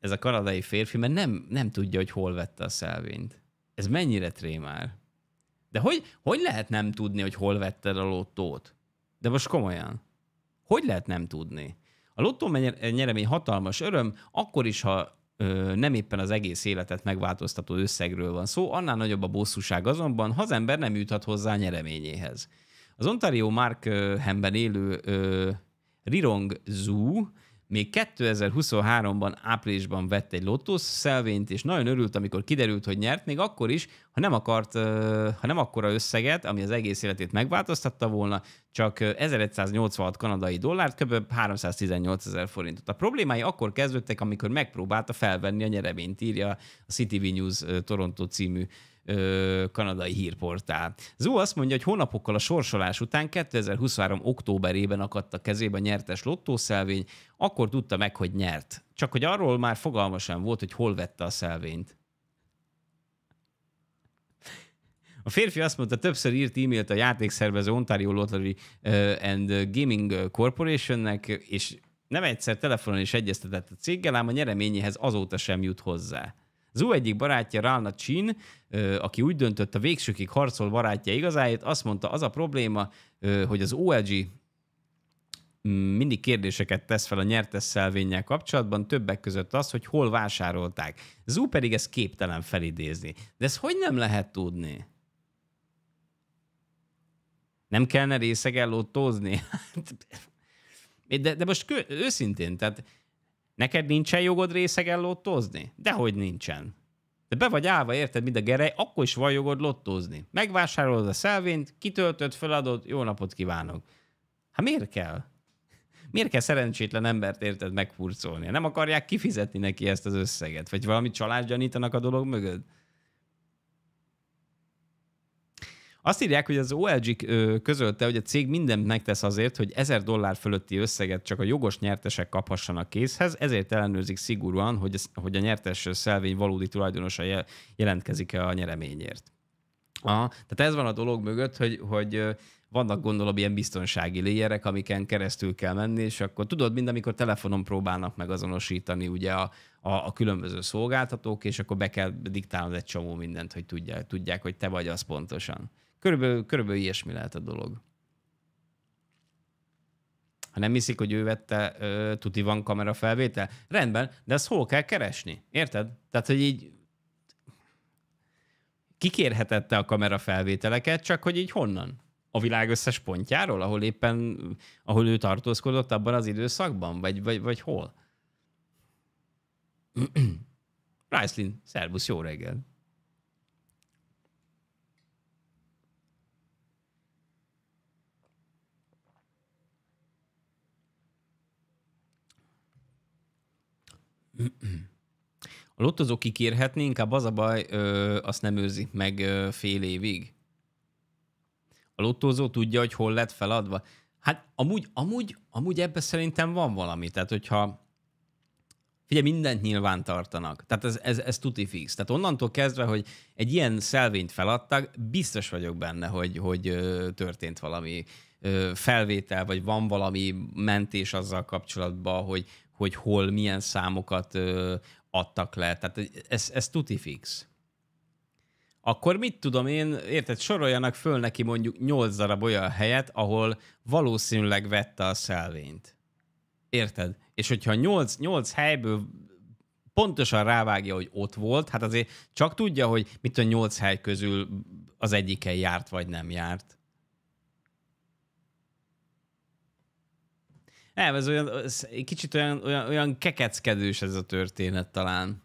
ez a kanadai férfi, mert nem, nem tudja, hogy hol vette a szelvényt. Ez mennyire trémár. De hogy, hogy lehet nem tudni, hogy hol vetted a lottót? De most komolyan. Hogy lehet nem tudni? A lottó eh, nyeremény hatalmas öröm, akkor is, ha ö, nem éppen az egész életet megváltoztató összegről van szó, annál nagyobb a bosszúság azonban, ha az ember nem juthat hozzá a nyereményéhez. Az Ontario Hemben élő ö, Rirong Zoo, még 2023-ban áprilisban vett egy Lotus szelvényt, és nagyon örült, amikor kiderült, hogy nyert, még akkor is, ha nem akart, ha nem akkora összeget, ami az egész életét megváltoztatta volna, csak 1186 kanadai dollárt, kb. 318 ezer forintot. A problémái akkor kezdődtek, amikor megpróbálta felvenni a nyereményt, írja a CTV News Toronto című ö, kanadai hírportál. Zó azt mondja, hogy hónapokkal a sorsolás után 2023. októberében akadt a kezébe a nyertes lottószelvény, akkor tudta meg, hogy nyert. Csak hogy arról már fogalma sem volt, hogy hol vette a szelvényt. A férfi azt mondta, többször írt e-mailt a játékszervező Ontario Lottery and Gaming Corporationnek, és nem egyszer telefonon is egyeztetett a céggel, ám a nyereményéhez azóta sem jut hozzá. Zú egyik barátja Rána Chin, aki úgy döntött a végsőkig harcol barátja igazáért, azt mondta, az a probléma, hogy az OLG mm, mindig kérdéseket tesz fel a nyertes szelvénnyel kapcsolatban, többek között az, hogy hol vásárolták. Zú pedig ezt képtelen felidézni. De ezt hogy nem lehet tudni? Nem kellene részegellót tózni? Hát, de, de most kö, őszintén, tehát Neked nincsen jogod részegen lottózni? Dehogy nincsen. De be vagy állva, érted, mint a gerej, akkor is van jogod lottózni. Megvásárolod a szelvényt, kitöltöd, feladod, jó napot kívánok. Hát miért kell? Miért kell szerencsétlen embert, érted, megfurcolni? Nem akarják kifizetni neki ezt az összeget? Vagy valami család gyanítanak a dolog mögött? Azt írják, hogy az OLG közölte, hogy a cég mindent megtesz azért, hogy 1000 dollár fölötti összeget csak a jogos nyertesek kaphassanak készhez, ezért ellenőrzik szigorúan, hogy, hogy a nyertes szelvény valódi tulajdonosa jelentkezik-e a nyereményért. Aha, tehát ez van a dolog mögött, hogy, hogy vannak gondolom ilyen biztonsági léjerek, amiken keresztül kell menni, és akkor tudod, mind amikor telefonon próbálnak megazonosítani ugye a, a, a különböző szolgáltatók, és akkor be kell diktálnod egy csomó mindent, hogy tudják, tudják, hogy te vagy az pontosan. Körülbelül, körülbelül ilyesmi lehet a dolog. Ha nem hiszik, hogy ő vette, ö, tuti van felvétel. Rendben, de ezt hol kell keresni? Érted? Tehát, hogy így kikérhetette a felvételeket? csak hogy így honnan? A világ összes pontjáról, ahol éppen, ahol ő tartózkodott abban az időszakban? Vagy, vagy, vagy hol? Ryslin, szervusz, jó reggel! A lottozó kikérhetni, inkább az a baj, ö, azt nem őzi meg ö, fél évig. A lottozó tudja, hogy hol lett feladva. Hát amúgy, amúgy, amúgy ebbe szerintem van valami. Tehát, hogyha Figyelj, mindent nyilván tartanak. Tehát ez, ez, ez tuti fix. Tehát onnantól kezdve, hogy egy ilyen szelvényt feladtak, biztos vagyok benne, hogy, hogy történt valami felvétel, vagy van valami mentés azzal kapcsolatban, hogy hogy hol milyen számokat ö, adtak le. Tehát ez, ez tuti fix. Akkor mit tudom én, érted, soroljanak föl neki mondjuk 8 darab olyan helyet, ahol valószínűleg vette a szelvényt. Érted? És hogyha 8, 8 helyből pontosan rávágja, hogy ott volt, hát azért csak tudja, hogy mit a 8 hely közül az egyiken járt vagy nem járt. Nem, ez olyan, ez kicsit olyan, olyan, olyan kekeckedős ez a történet talán.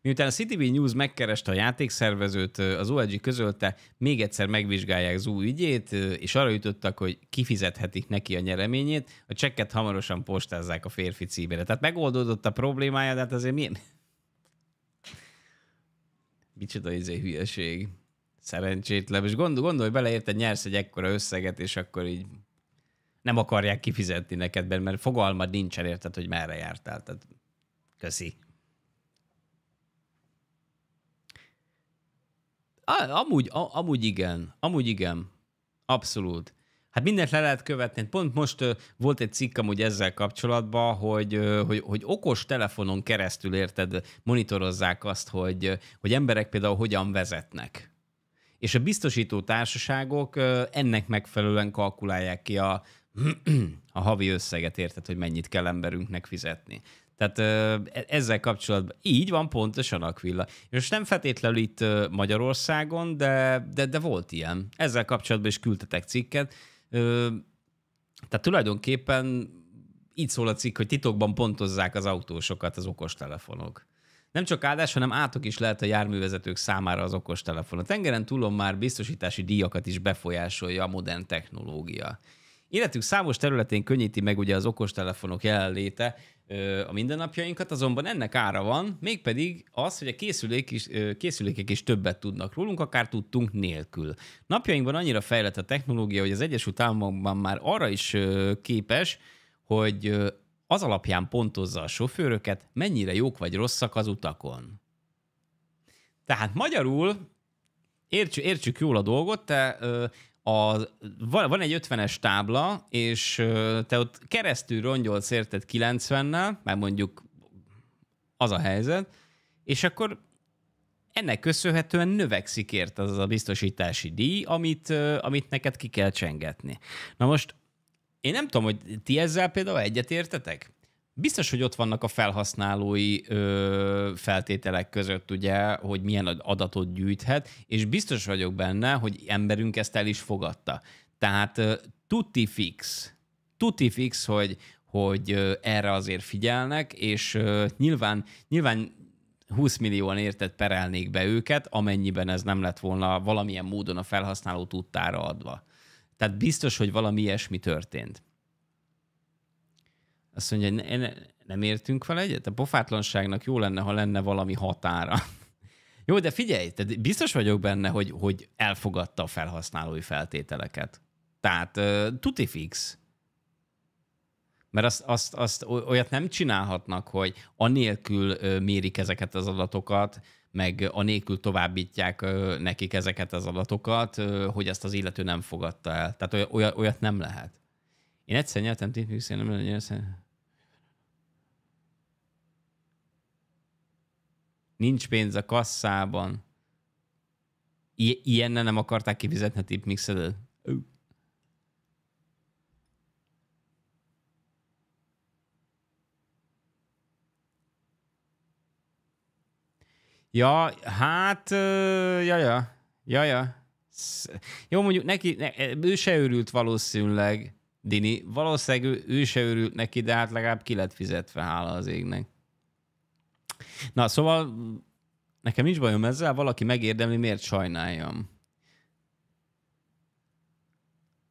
Miután a CTV News megkereste a játékszervezőt, az OLG közölte, még egyszer megvizsgálják Zú ügyét, és arra jutottak, hogy kifizethetik neki a nyereményét, a csekket hamarosan postázzák a férfi címére. Tehát megoldódott a problémája, de hát azért milyen... Micsoda izé hülyeség. Szerencsétlen. És gondol, gondolj bele, érted, nyersz egy ekkora összeget, és akkor így nem akarják kifizetni neked, mert fogalmad nincsen érted, hogy merre jártál. Tehát köszi. Amúgy, amúgy igen, amúgy igen, abszolút. Hát mindent le lehet követni. Pont most volt egy cikk amúgy ezzel kapcsolatban, hogy, hogy, hogy okos telefonon keresztül érted, monitorozzák azt, hogy, hogy emberek például hogyan vezetnek. És a biztosító társaságok ennek megfelelően kalkulálják ki a, a havi összeget érted, hogy mennyit kell emberünknek fizetni. Tehát e-, ezzel kapcsolatban így van pontosan Aquilla. Most nem feltétlenül itt Magyarországon, de, de, de volt ilyen. Ezzel kapcsolatban is küldtetek cikket. Tehát tulajdonképpen így szól a cikk, hogy titokban pontozzák az autósokat az okostelefonok. Nem csak áldás, hanem átok is lehet a járművezetők számára az okostelefon. A tengeren túlon már biztosítási díjakat is befolyásolja a modern technológia. Életünk számos területén könnyíti meg ugye az okostelefonok jelenléte a mindennapjainkat, azonban ennek ára van, mégpedig az, hogy a készülék is, készülékek is többet tudnak rólunk, akár tudtunk nélkül. Napjainkban annyira fejlett a technológia, hogy az Egyesült Államokban már arra is képes, hogy az alapján pontozza a sofőröket, mennyire jók vagy rosszak az utakon. Tehát magyarul, értsük, értsük jól a dolgot, te ö, a, van egy 50-es tábla, és te ott keresztül rongyolsz érted 90-nel, mert mondjuk az a helyzet, és akkor ennek köszönhetően növekszik ért az a biztosítási díj, amit, amit neked ki kell csengetni. Na most én nem tudom, hogy ti ezzel például egyetértetek? biztos, hogy ott vannak a felhasználói ö, feltételek között, ugye, hogy milyen adatot gyűjthet, és biztos vagyok benne, hogy emberünk ezt el is fogadta. Tehát tuti fix, tuti fix, hogy, hogy erre azért figyelnek, és nyilván, nyilván 20 millióan értet perelnék be őket, amennyiben ez nem lett volna valamilyen módon a felhasználó tudtára adva. Tehát biztos, hogy valami ilyesmi történt. Azt mondja, hogy ne, nem értünk vele egyet? A pofátlanságnak jó lenne, ha lenne valami határa. jó, de figyelj, te biztos vagyok benne, hogy, hogy elfogadta a felhasználói feltételeket. Tehát tuti fix. Mert azt, azt, azt olyat nem csinálhatnak, hogy anélkül mérik ezeket az adatokat, meg anélkül továbbítják nekik ezeket az adatokat, hogy ezt az illető nem fogadta el. Tehát olyat, olyat nem lehet. Én egyszer nyertem tényleg nem nagyon nincs pénz a kasszában. I- nem akarták kifizetni a tipmixedet? Ja, hát, ja, ja, Ja. ja. Jó, mondjuk neki, ne, e, ő se őrült valószínűleg, Dini, valószínűleg ő, ő se őrült neki, de hát legalább ki lett fizetve, hála az égnek. Na, szóval nekem nincs bajom ezzel, valaki megérdemli, miért sajnáljam.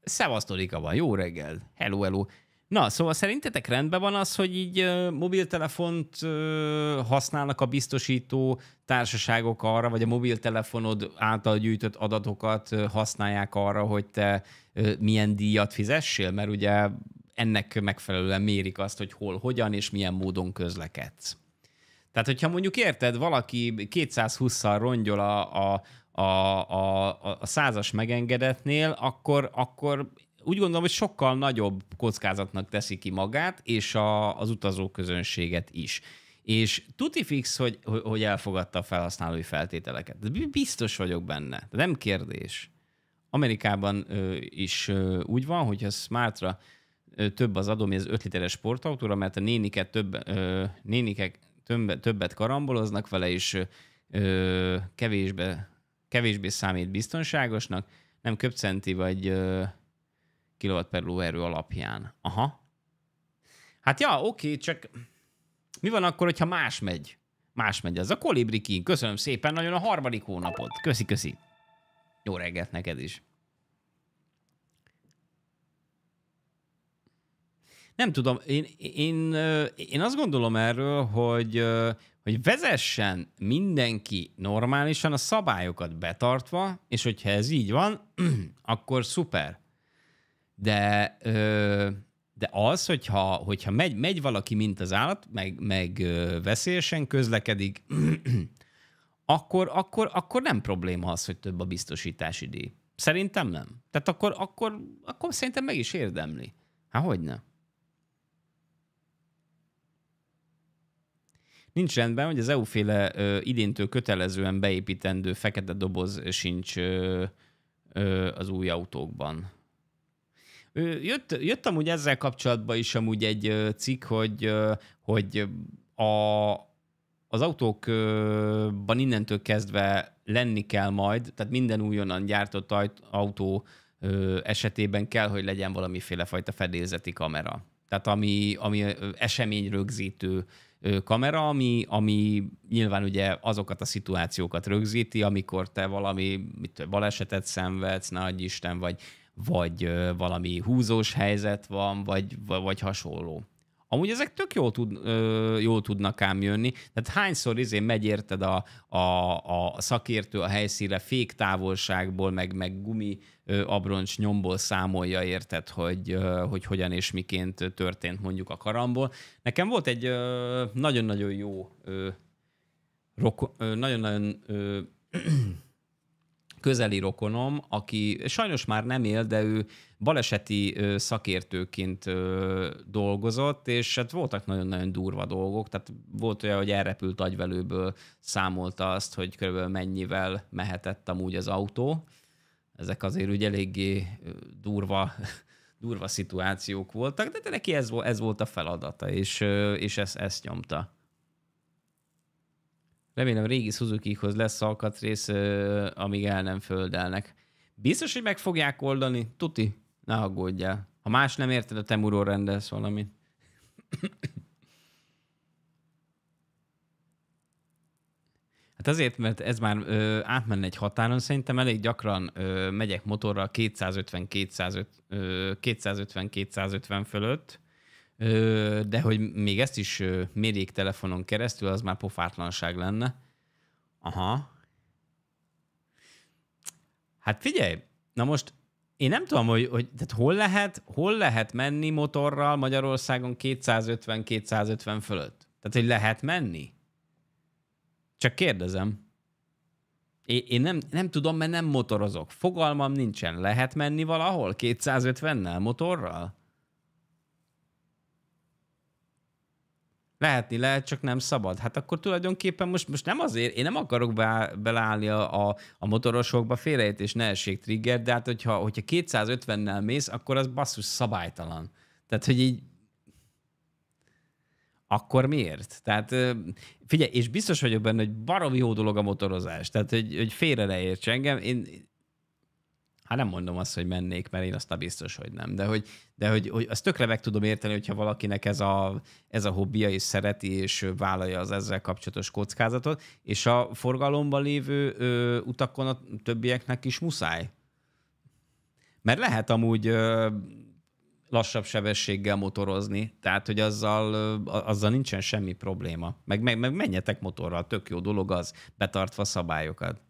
Szevasztodik van, jó reggel, hello, hello. Na, szóval szerintetek rendben van az, hogy így uh, mobiltelefont uh, használnak a biztosító társaságok arra, vagy a mobiltelefonod által gyűjtött adatokat uh, használják arra, hogy te milyen díjat fizessél? Mert ugye ennek megfelelően mérik azt, hogy hol, hogyan és milyen módon közlekedsz. Tehát, hogyha mondjuk érted, valaki 220-szal rongyol a, a, a, a, a százas megengedetnél, akkor, akkor úgy gondolom, hogy sokkal nagyobb kockázatnak teszi ki magát, és a, az utazó közönséget is. És tuti fix, hogy, hogy elfogadta a felhasználói feltételeket. Biztos vagyok benne. De Nem kérdés. Amerikában ö, is ö, úgy van, hogy a smartra több az adó, mint az 5 literes sportautóra, mert a nénike több, ö, nénikek, többet, karamboloznak vele, és ö, kevésbe, kevésbé számít biztonságosnak, nem köpcenti vagy kilowatt per lóerő alapján. Aha. Hát ja, oké, csak mi van akkor, hogyha más megy? Más megy az a Kolibri King. Köszönöm szépen nagyon a harmadik hónapot. Köszi, köszi. Jó reggelt neked is. Nem tudom, én, én, én azt gondolom erről, hogy, hogy vezessen mindenki normálisan a szabályokat betartva, és hogyha ez így van, akkor szuper. De de az, hogyha, hogyha megy, megy valaki, mint az állat, meg, meg veszélyesen közlekedik, akkor, akkor, akkor nem probléma az, hogy több a biztosítási díj. Szerintem nem. Tehát akkor, akkor, akkor szerintem meg is érdemli. Hát hogy nincs rendben, hogy az EU-féle ö, idéntől kötelezően beépítendő fekete doboz sincs ö, ö, az új autókban. Ö, jött, jött amúgy ezzel kapcsolatban is amúgy egy ö, cikk, hogy, ö, hogy a, az autókban innentől kezdve lenni kell majd, tehát minden újonnan gyártott autó esetében kell, hogy legyen valamiféle fajta fedélzeti kamera. Tehát ami, ami eseményrögzítő kamera, ami, ami nyilván ugye azokat a szituációkat rögzíti, amikor te valami mit, balesetet szenvedsz, ne Isten, vagy, vagy valami húzós helyzet van, vagy, vagy hasonló. Amúgy ezek tök jól, tud, ö, jól tudnak ám jönni. Tehát hányszor izé megy érted a, a, a szakértő a helyszíre fék távolságból, meg, meg gumi ö, abroncs nyomból számolja érted, hogy, ö, hogy hogyan és miként történt mondjuk a karamból. Nekem volt egy nagyon-nagyon jó nagyon-nagyon közeli rokonom, aki sajnos már nem él, de ő baleseti szakértőként dolgozott, és hát voltak nagyon-nagyon durva dolgok, tehát volt olyan, hogy elrepült agyvelőből számolta azt, hogy körülbelül mennyivel mehetett amúgy az autó. Ezek azért ugye eléggé durva durva szituációk voltak, de neki ez, ez volt a feladata, és, és ezt, ezt nyomta. Remélem régi suzuki lesz alkatrész, amíg el nem földelnek. Biztos, hogy meg fogják oldani, tuti. Ne aggódjál. Ha más nem érted, a Temuról rendelsz valamit. Hát azért, mert ez már ö, átmenne egy határon, szerintem elég gyakran ö, megyek motorral 250-250 fölött, ö, de hogy még ezt is ö, mérjék telefonon keresztül, az már pofátlanság lenne. Aha. Hát figyelj, na most én nem tudom, hogy, hogy tehát hol, lehet, hol lehet menni motorral Magyarországon 250-250 fölött? Tehát, hogy lehet menni? Csak kérdezem. Én, én nem, nem tudom, mert nem motorozok. Fogalmam nincsen. Lehet menni valahol 250-nel motorral? Lehetni lehet, csak nem szabad. Hát akkor tulajdonképpen most, most nem azért, én nem akarok be, beleállni a, a, a motorosokba és ne essék trigger, de hát hogyha, hogyha 250-nel mész, akkor az basszus szabálytalan. Tehát, hogy így akkor miért? Tehát figyelj, és biztos vagyok benne, hogy baromi jó dolog a motorozás, tehát hogy, hogy félre ne érts engem, én Hát nem mondom azt, hogy mennék, mert én a biztos, hogy nem. De hogy, de hogy, hogy azt tökre meg tudom érteni, hogyha valakinek ez a, ez a hobbija is szereti, és vállalja az ezzel kapcsolatos kockázatot, és a forgalomban lévő ö, utakon a többieknek is muszáj. Mert lehet amúgy ö, lassabb sebességgel motorozni, tehát hogy azzal, azzal nincsen semmi probléma. Meg, meg, meg menjetek motorral, tök jó dolog az, betartva szabályokat.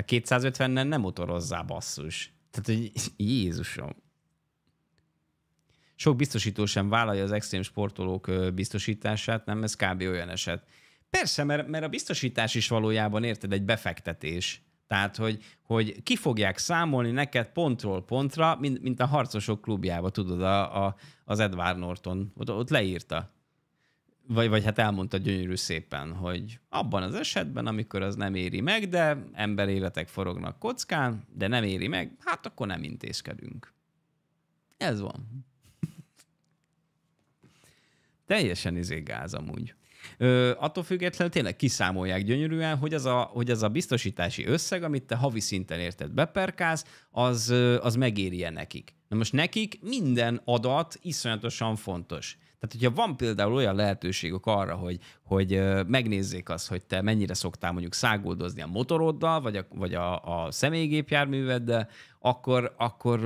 A 250-en nem motorozzá basszus. Tehát, hogy Jézusom. Sok biztosító sem vállalja az extrém sportolók biztosítását, nem? Ez kb. olyan eset. Persze, mert, mert a biztosítás is valójában, érted, egy befektetés. Tehát, hogy, hogy ki fogják számolni neked pontról pontra, mint, mint a harcosok klubjába, tudod, a, a, az Edward Norton. Ott, ott leírta vagy, vagy hát elmondta gyönyörű szépen, hogy abban az esetben, amikor az nem éri meg, de emberéletek forognak kockán, de nem éri meg, hát akkor nem intézkedünk. Ez van. Teljesen izégáz amúgy. Ö, attól függetlenül tényleg kiszámolják gyönyörűen, hogy az, a, hogy az a biztosítási összeg, amit te havi szinten érted beperkáz, az, az megéri-e nekik. Na most nekik minden adat iszonyatosan fontos. Tehát, hogyha van például olyan lehetőségük arra, hogy, hogy megnézzék azt, hogy te mennyire szoktál mondjuk száguldozni a motoroddal, vagy a, vagy a, a személygépjárműveddel, akkor, akkor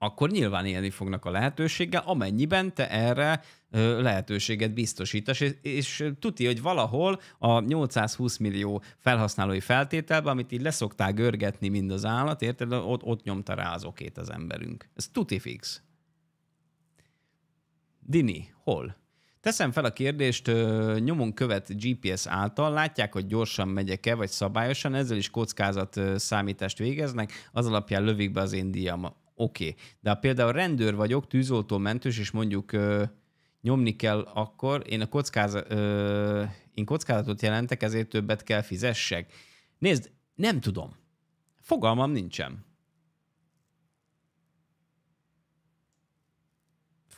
akkor nyilván élni fognak a lehetőséggel, amennyiben te erre lehetőséget biztosítasz, és, és tuti, hogy valahol a 820 millió felhasználói feltételben, amit így leszoktál görgetni mind az állat, érted, ott, ott nyomta rá az okét az emberünk. Ez tuti fix. Dini, hol? Teszem fel a kérdést, nyomon követ GPS által, látják, hogy gyorsan megyek-e, vagy szabályosan, ezzel is kockázat számítást végeznek, az alapján lövik be az én díjam. Oké, okay. de ha például rendőr vagyok, tűzoltó mentős, és mondjuk nyomni kell akkor, én, a kockázat, én kockázatot jelentek, ezért többet kell fizessek. Nézd, nem tudom. Fogalmam nincsen.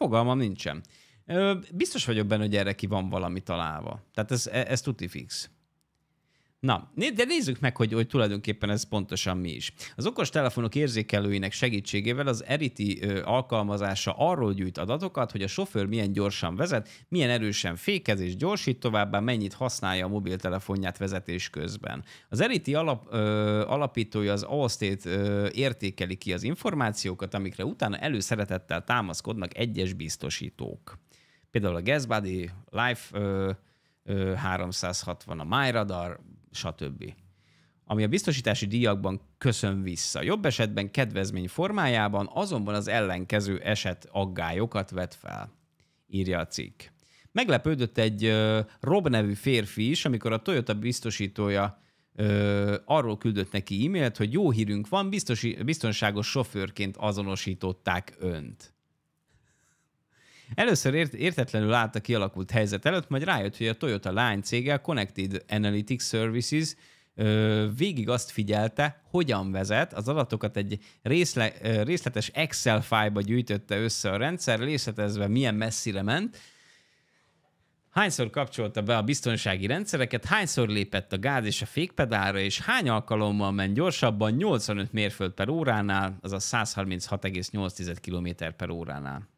fogalmam nincsen. Biztos vagyok benne, hogy erre ki van valami találva. Tehát ez, e, ez tuti fix. Na, de nézzük meg, hogy, hogy tulajdonképpen ez pontosan mi is. Az okos telefonok érzékelőinek segítségével az Eriti alkalmazása arról gyűjt adatokat, hogy a sofőr milyen gyorsan vezet, milyen erősen fékez és gyorsít, továbbá mennyit használja a mobiltelefonját vezetés közben. Az Eriti alap, ö, alapítója az Allstate ö, értékeli ki az információkat, amikre utána előszeretettel támaszkodnak egyes biztosítók. Például a GasBuddy, Life ö, 360 a MyRadar, stb. Ami a biztosítási díjakban köszön vissza. Jobb esetben kedvezmény formájában, azonban az ellenkező eset aggályokat vet fel, írja a cikk. Meglepődött egy Rob nevű férfi is, amikor a Toyota biztosítója ö, arról küldött neki e-mailt, hogy jó hírünk van, biztosi, biztonságos sofőrként azonosították önt. Először ért, értetlenül állt a kialakult helyzet előtt, majd rájött, hogy a Toyota lány cége, a Connected Analytics Services ö, végig azt figyelte, hogyan vezet, az adatokat egy részle, részletes Excel fájba gyűjtötte össze a rendszer, részletezve milyen messzire ment, hányszor kapcsolta be a biztonsági rendszereket, hányszor lépett a gáz és a fékpedálra, és hány alkalommal ment gyorsabban 85 mérföld per óránál, azaz 136,8 km per óránál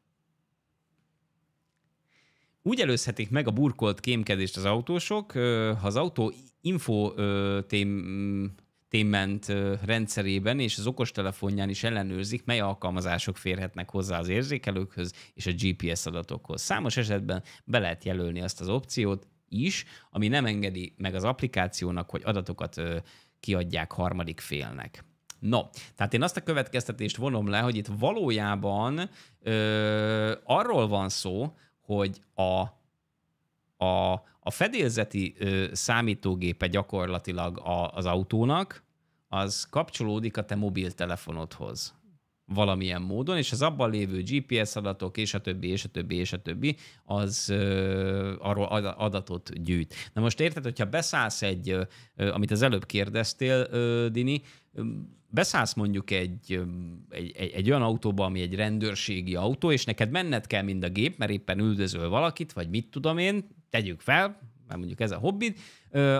úgy előzhetik meg a burkolt kémkedést az autósok, ha az autó info tém, témment rendszerében és az okostelefonján is ellenőrzik, mely alkalmazások férhetnek hozzá az érzékelőkhöz és a GPS adatokhoz. Számos esetben be lehet jelölni azt az opciót is, ami nem engedi meg az applikációnak, hogy adatokat kiadják harmadik félnek. No, tehát én azt a következtetést vonom le, hogy itt valójában ö, arról van szó, hogy a, a, a fedélzeti ö, számítógépe gyakorlatilag a, az autónak, az kapcsolódik a te mobiltelefonodhoz valamilyen módon, és az abban lévő GPS adatok, és a többi, és a többi, és a többi, az ö, arról adatot gyűjt. Na most érted, hogyha beszállsz egy, ö, amit az előbb kérdeztél, ö, Dini, ö, beszállsz mondjuk egy, egy, egy, egy olyan autóba, ami egy rendőrségi autó, és neked menned kell mind a gép, mert éppen üldözöl valakit, vagy mit tudom én, tegyük fel, már mondjuk ez a hobbid,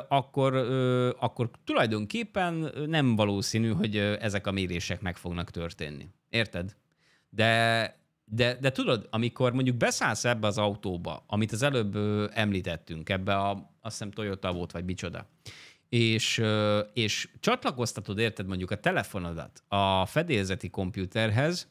akkor, akkor tulajdonképpen nem valószínű, hogy ezek a mérések meg fognak történni. Érted? De, de, de tudod, amikor mondjuk beszállsz ebbe az autóba, amit az előbb említettünk, ebbe a, azt hiszem Toyota volt, vagy micsoda, és, és csatlakoztatod, érted mondjuk a telefonodat a fedélzeti kompjúterhez,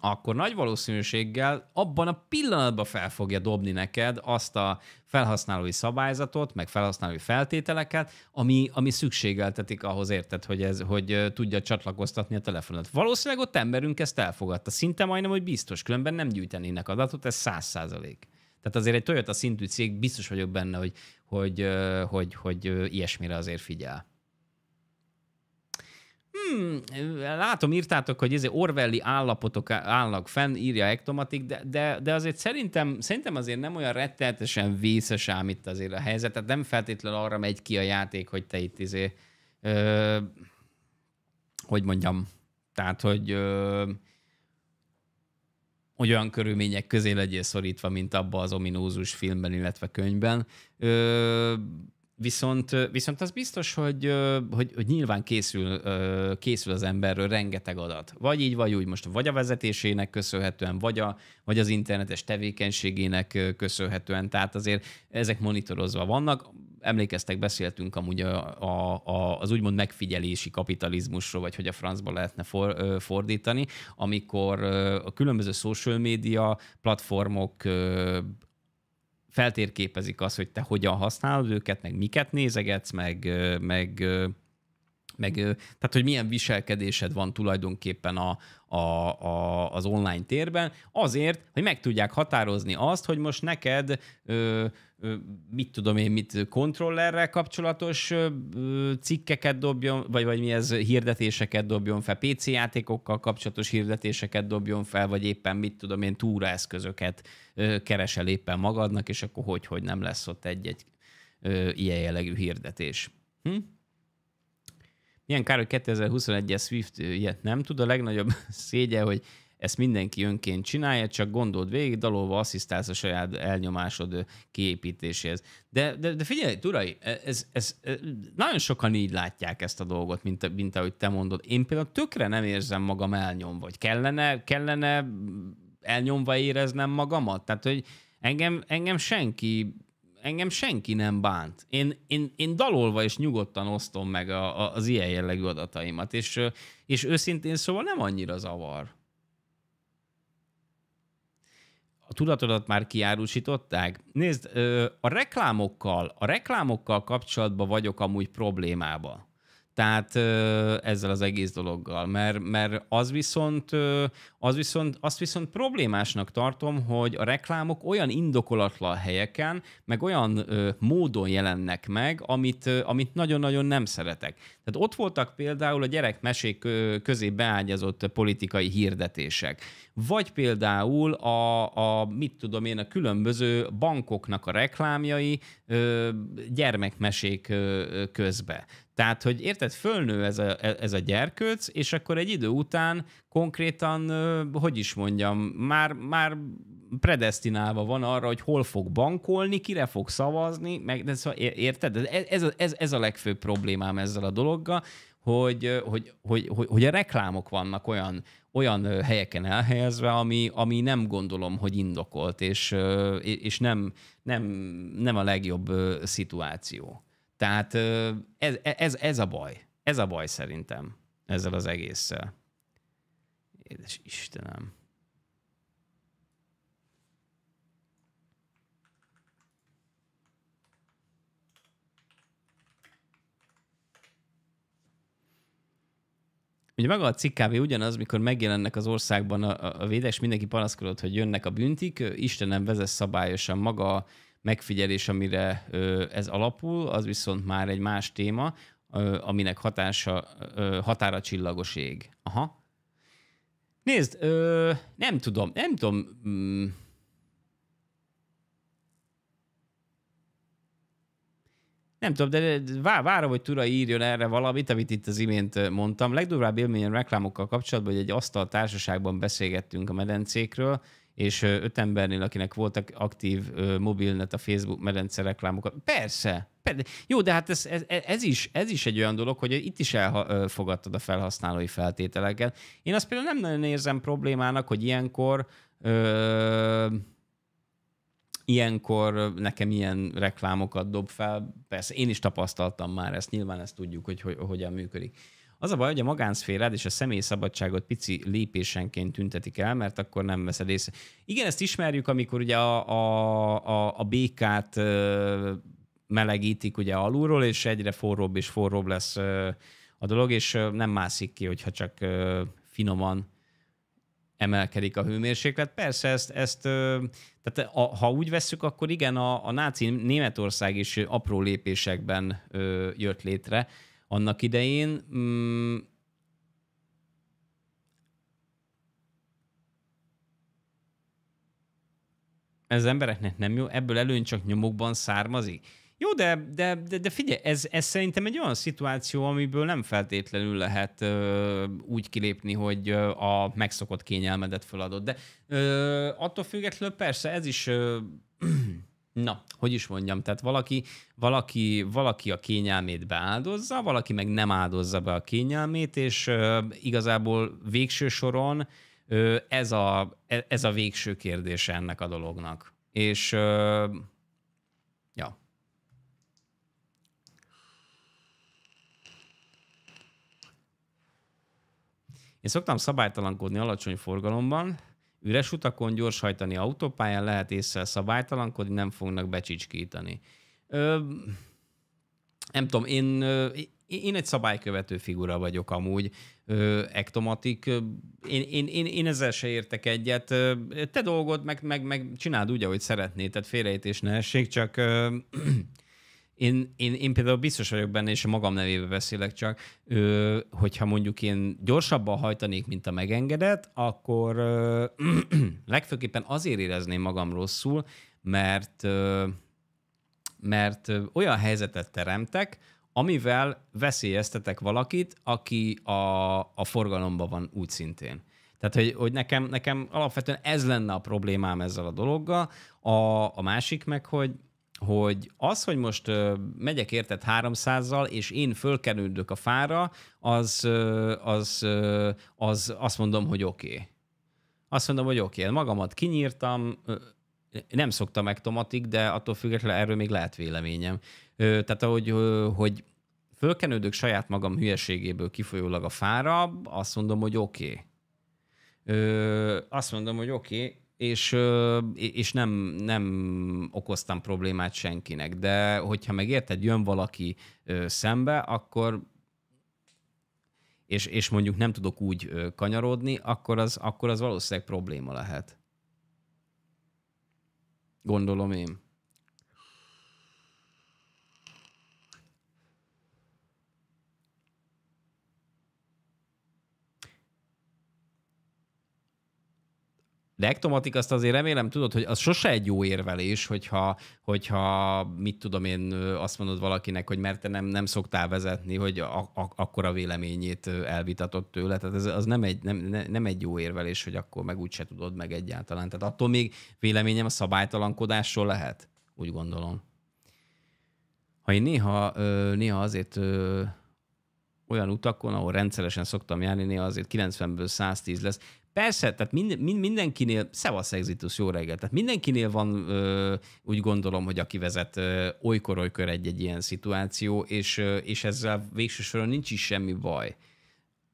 akkor nagy valószínűséggel abban a pillanatban fel fogja dobni neked azt a felhasználói szabályzatot, meg felhasználói feltételeket, ami, ami szükségeltetik ahhoz, érted, hogy, ez, hogy tudja csatlakoztatni a telefonot. Valószínűleg ott emberünk ezt elfogadta. Szinte majdnem, hogy biztos, különben nem gyűjtenének adatot, ez száz százalék. Tehát azért egy Toyota szintű cég biztos vagyok benne, hogy, hogy, hogy, hogy, hogy ilyesmire azért figyel. Hmm, látom, írtátok, hogy ez Orwelli állapotok állnak fenn, írja Ektomatik, de, de, de azért szerintem, szerintem azért nem olyan retteltesen vészes ám itt azért a helyzet, tehát nem feltétlenül arra megy ki a játék, hogy te itt izé, ö, hogy mondjam, tehát, hogy ö, hogy olyan körülmények közé legyél szorítva, mint abba az ominózus filmben, illetve könyvben. Ö, Viszont, viszont az biztos, hogy, hogy, hogy nyilván készül, készül az emberről rengeteg adat. Vagy így, vagy úgy, most vagy a vezetésének köszönhetően, vagy, a, vagy az internetes tevékenységének köszönhetően, tehát azért ezek monitorozva vannak. Emlékeztek, beszéltünk amúgy a, a, a, az úgymond megfigyelési kapitalizmusról, vagy hogy a francba lehetne for, fordítani, amikor a különböző social media platformok feltérképezik azt, hogy te hogyan használod őket, meg miket nézegetsz, meg, meg meg tehát, hogy milyen viselkedésed van tulajdonképpen a, a, a, az online térben, azért, hogy meg tudják határozni azt, hogy most neked ö, ö, mit tudom én, mit kontrollerrel kapcsolatos ö, cikkeket dobjon, vagy, vagy mi ez, hirdetéseket dobjon fel, PC játékokkal kapcsolatos hirdetéseket dobjon fel, vagy éppen mit tudom én, túraeszközöket ö, keresel éppen magadnak, és akkor hogy, hogy nem lesz ott egy-egy ö, ilyen jellegű hirdetés. Hm? Milyen kár, hogy 2021-es Swift ilyet nem tud. A legnagyobb szégye, hogy ezt mindenki önként csinálja, csak gondold végig, dalolva asszisztálsz a saját elnyomásod kiépítéséhez. De, de, de figyelj, Turai, e, ez, ez, ez, nagyon sokan így látják ezt a dolgot, mint, mint ahogy te mondod. Én például tökre nem érzem magam elnyomva, vagy kellene, kellene mm, elnyomva éreznem magamat. Tehát, hogy engem, engem senki engem senki nem bánt. Én, én, én dalolva és nyugodtan osztom meg a, a, az ilyen jellegű adataimat, és, és őszintén szóval nem annyira zavar. A tudatodat már kiárusították? Nézd, a reklámokkal, a reklámokkal kapcsolatban vagyok amúgy problémába. Tehát ezzel az egész dologgal, mert, mert az, viszont, az viszont, azt viszont problémásnak tartom, hogy a reklámok olyan indokolatlan helyeken, meg olyan módon jelennek meg, amit, amit nagyon-nagyon nem szeretek. Tehát ott voltak például a gyerekmesék közé beágyazott politikai hirdetések, vagy például a, a mit tudom én, a különböző bankoknak a reklámjai gyermekmesék közbe. Tehát, hogy érted, fölnő ez a, e, ez a gyerkőc, és akkor egy idő után konkrétan, hogy is mondjam, már, már predestinálva van arra, hogy hol fog bankolni, kire fog szavazni, meg, de szóval, érted? Ez, ez, ez a legfőbb problémám ezzel a dologgal, hogy, hogy, hogy, hogy, hogy a reklámok vannak olyan, olyan helyeken elhelyezve, ami, ami nem gondolom, hogy indokolt, és, és nem, nem, nem a legjobb szituáció. Tehát ez, e, ez, ez a baj. Ez a baj szerintem ezzel az egésszel. Édes Istenem. Ugye maga a cikk kávé ugyanaz, mikor megjelennek az országban a, a védés, mindenki panaszkodott, hogy jönnek a büntik, Istenem vezess szabályosan maga megfigyelés, amire ez alapul, az viszont már egy más téma, aminek hatása, határa csillagos ég. Aha. Nézd, ö, nem tudom, nem tudom. Mm. nem tudom, de vá, várom, hogy Tura írjon erre valamit, amit itt az imént mondtam. Legdurvább élményen reklámokkal kapcsolatban, hogy egy asztal társaságban beszélgettünk a medencékről, és öt embernél, akinek voltak aktív mobilnet, a Facebook medence reklámokat. Persze, persze. Jó, de hát ez, ez, ez, is, ez is egy olyan dolog, hogy itt is elfogadtad a felhasználói feltételeket. Én azt például nem nagyon érzem problémának, hogy ilyenkor ö, ilyenkor nekem ilyen reklámokat dob fel. Persze én is tapasztaltam már ezt, nyilván ezt tudjuk, hogy, hogy hogyan működik. Az a baj, hogy a magánszférád és a személyi szabadságot pici lépésenként tüntetik el, mert akkor nem veszed észre. Igen, ezt ismerjük, amikor ugye a, a, a, a békát melegítik ugye alulról, és egyre forróbb és forróbb lesz a dolog, és nem mászik ki, hogyha csak finoman emelkedik a hőmérséklet. Persze ezt, ezt tehát a, ha úgy vesszük, akkor igen, a, a náci Németország is apró lépésekben jött létre, annak idején. Mm, ez embereknek nem jó, ebből előny csak nyomokban származik. Jó, de, de, de, de figyelj, ez, ez szerintem egy olyan szituáció, amiből nem feltétlenül lehet ö, úgy kilépni, hogy ö, a megszokott kényelmedet föladod. De ö, attól függetlenül persze ez is ö, na, hogy is mondjam, tehát valaki, valaki, valaki a kényelmét beáldozza, valaki meg nem áldozza be a kényelmét, és ö, igazából végső soron ö, ez, a, e, ez a végső kérdés ennek a dolognak. És ö, ja. Én szoktam szabálytalankodni alacsony forgalomban, Üres utakon gyorshajtani autópályán lehet észre szabálytalankodni, nem fognak becsicskítani. Ö, nem tudom, én, én egy szabálykövető figura vagyok amúgy, ö, ektomatik. Én, én, én, én ezzel se értek egyet. Te dolgod, meg, meg, meg csináld úgy, ahogy szeretnéd, tehát és ne essék, csak én, én, én például biztos vagyok benne, és a magam nevébe beszélek csak, ö, hogyha mondjuk én gyorsabban hajtanék, mint a megengedett, akkor ö, legfőképpen azért érezném magam rosszul, mert, ö, mert olyan helyzetet teremtek, amivel veszélyeztetek valakit, aki a, a forgalomban van úgy szintén. Tehát, hogy, hogy nekem, nekem alapvetően ez lenne a problémám ezzel a dologgal, a, a másik meg, hogy hogy az, hogy most megyek érted 300-zal, és én fölkerüldök a fára, az, az, az azt mondom, hogy oké. Okay. Azt mondom, hogy oké, okay. magamat kinyírtam, nem szoktam meg tomatik, de attól függetlenül erről még lehet véleményem. Tehát ahogy, hogy fölkenődök saját magam hülyeségéből kifolyólag a fára, azt mondom, hogy oké. Okay. Azt mondom, hogy oké, okay, és, és nem, nem okoztam problémát senkinek. De hogyha meg érted, jön valaki szembe, akkor és, és mondjuk nem tudok úgy kanyarodni, akkor az, akkor az valószínűleg probléma lehet. Gondolom én. De ektomatik azt azért remélem tudod, hogy az sose egy jó érvelés, hogyha, hogyha mit tudom én, azt mondod valakinek, hogy mert te nem, nem szoktál vezetni, hogy a, a, akkor a véleményét elvitatott tőle. Tehát ez, az nem egy, nem, nem egy jó érvelés, hogy akkor meg úgyse tudod meg egyáltalán. Tehát attól még véleményem a szabálytalankodásról lehet, úgy gondolom. Ha én néha, néha azért olyan utakon, ahol rendszeresen szoktam járni, néha azért 90-ből 110 lesz. Persze, tehát mind, mind, mindenkinél, szevasz Exitus, jó reggel, tehát mindenkinél van ö, úgy gondolom, hogy aki vezet olykor-olykor egy-egy ilyen szituáció, és, ö, és ezzel végsősorban nincs is semmi baj.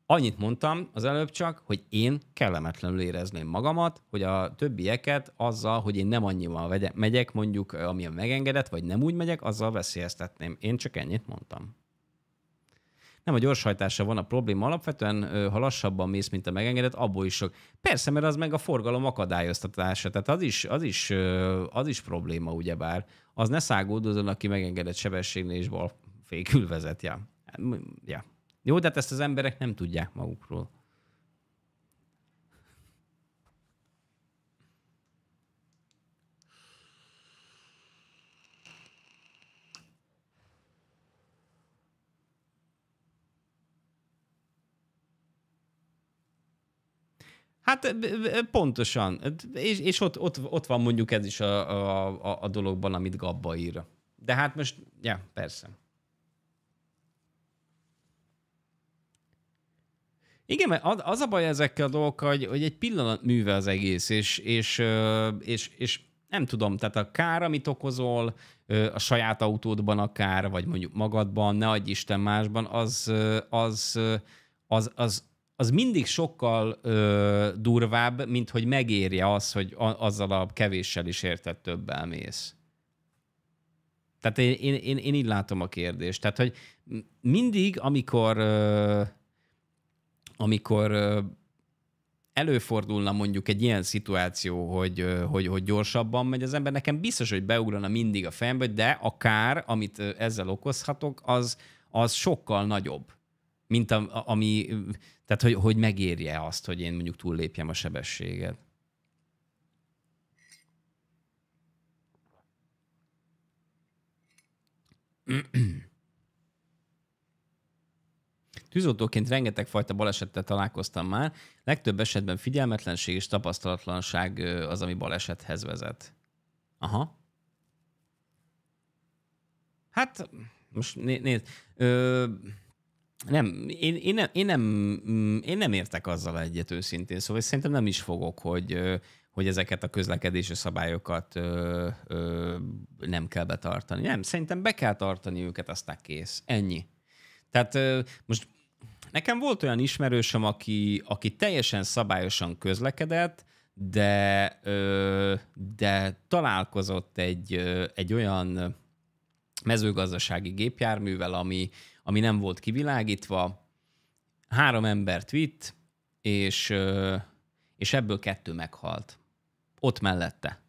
Annyit mondtam az előbb csak, hogy én kellemetlenül érezném magamat, hogy a többieket azzal, hogy én nem annyival megyek, mondjuk, amilyen megengedett, vagy nem úgy megyek, azzal veszélyeztetném. Én csak ennyit mondtam nem a gyorshajtása van a probléma. Alapvetően, ha lassabban mész, mint a megengedett, abból is sok. Persze, mert az meg a forgalom akadályoztatása, tehát az is, az is, az is probléma, ugyebár. Az ne szágódozon, aki megengedett sebességnél és bal fékül vezet. Ja. ja. Jó, de hát ezt az emberek nem tudják magukról. Hát pontosan. És, és ott, ott, ott van mondjuk ez is a, a, a dologban, amit Gabba ír. De hát most, ja, persze. Igen, mert az a baj ezekkel a dolgok, hogy, hogy egy pillanat műve az egész, és, és, és, és nem tudom, tehát a kár, amit okozol a saját autódban akár, vagy mondjuk magadban, ne adj Isten másban, az, az, az, az, az mindig sokkal ö, durvább, mint hogy megérje az, hogy a, azzal a kevéssel is értett több elmész. Tehát én, én, én, én így látom a kérdést. Tehát, hogy mindig, amikor, ö, amikor ö, előfordulna mondjuk egy ilyen szituáció, hogy, hogy, hogy gyorsabban megy az ember, nekem biztos, hogy beugrana mindig a fejembe, de a kár, amit ezzel okozhatok, az, az sokkal nagyobb mint a, ami, tehát hogy, hogy megérje azt, hogy én mondjuk túllépjem a sebességet. Tűzoltóként rengeteg fajta balesettel találkoztam már, legtöbb esetben figyelmetlenség és tapasztalatlanság az, ami balesethez vezet. Aha. Hát, most né- nézd. Ö- nem, én, én, nem, én, nem, mm, én nem értek azzal egyet őszintén, szóval szerintem nem is fogok, hogy, hogy ezeket a közlekedési szabályokat ö, ö, nem kell betartani. Nem, szerintem be kell tartani őket, aztán kész. Ennyi. Tehát ö, most nekem volt olyan ismerősöm, aki, aki teljesen szabályosan közlekedett, de, ö, de találkozott egy, ö, egy olyan mezőgazdasági gépjárművel, ami, ami nem volt kivilágítva. Három embert vitt, és, és ebből kettő meghalt. Ott mellette.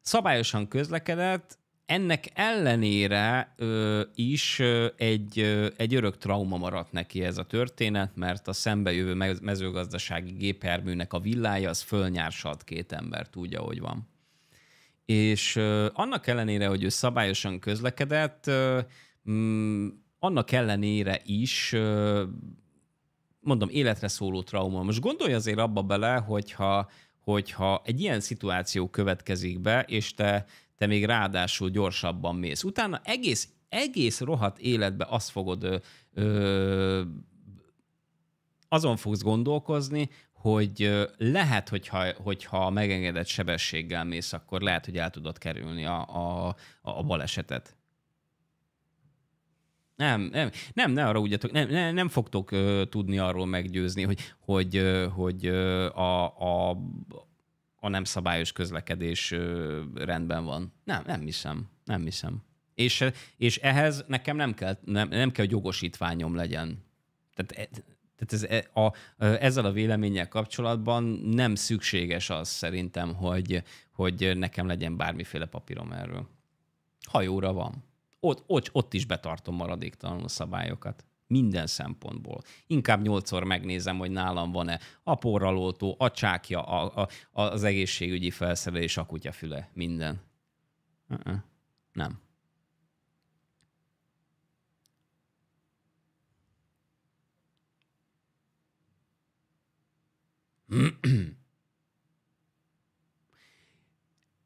Szabályosan közlekedett, ennek ellenére ö, is ö, egy, ö, egy örök trauma maradt neki ez a történet, mert a szembejövő mezőgazdasági gépjárműnek a villája az fölnyársalt két embert úgy, ahogy van és annak ellenére, hogy ő szabályosan közlekedett, mm, annak ellenére is mondom, életre szóló trauma. Most gondolj azért abba bele, hogyha, hogyha egy ilyen szituáció következik be, és te, te még ráadásul gyorsabban mész. Utána egész, egész rohadt életbe azt fogod ö, ö, azon fogsz gondolkozni, hogy lehet, hogyha, hogyha megengedett sebességgel mész, akkor lehet, hogy el tudod kerülni a, a, a balesetet. Nem, nem, nem, ne arra ugyatok, nem, nem, nem fogtok ö, tudni arról meggyőzni, hogy, hogy, ö, hogy ö, a, a, a nem szabályos közlekedés ö, rendben van. Nem, nem hiszem, nem hiszem. És, és ehhez nekem nem kell, nem, nem kell, hogy jogosítványom legyen. Tehát tehát ez, e, a, a, ezzel a véleménnyel kapcsolatban nem szükséges az szerintem, hogy, hogy nekem legyen bármiféle papírom erről. Hajóra van. Ott, ott, ott is betartom maradéktalanul szabályokat minden szempontból. Inkább nyolcszor megnézem, hogy nálam van-e a porraloltó, a csákja, a, a, az egészségügyi felszerelés, a kutyafüle, minden. Uh-uh. Nem.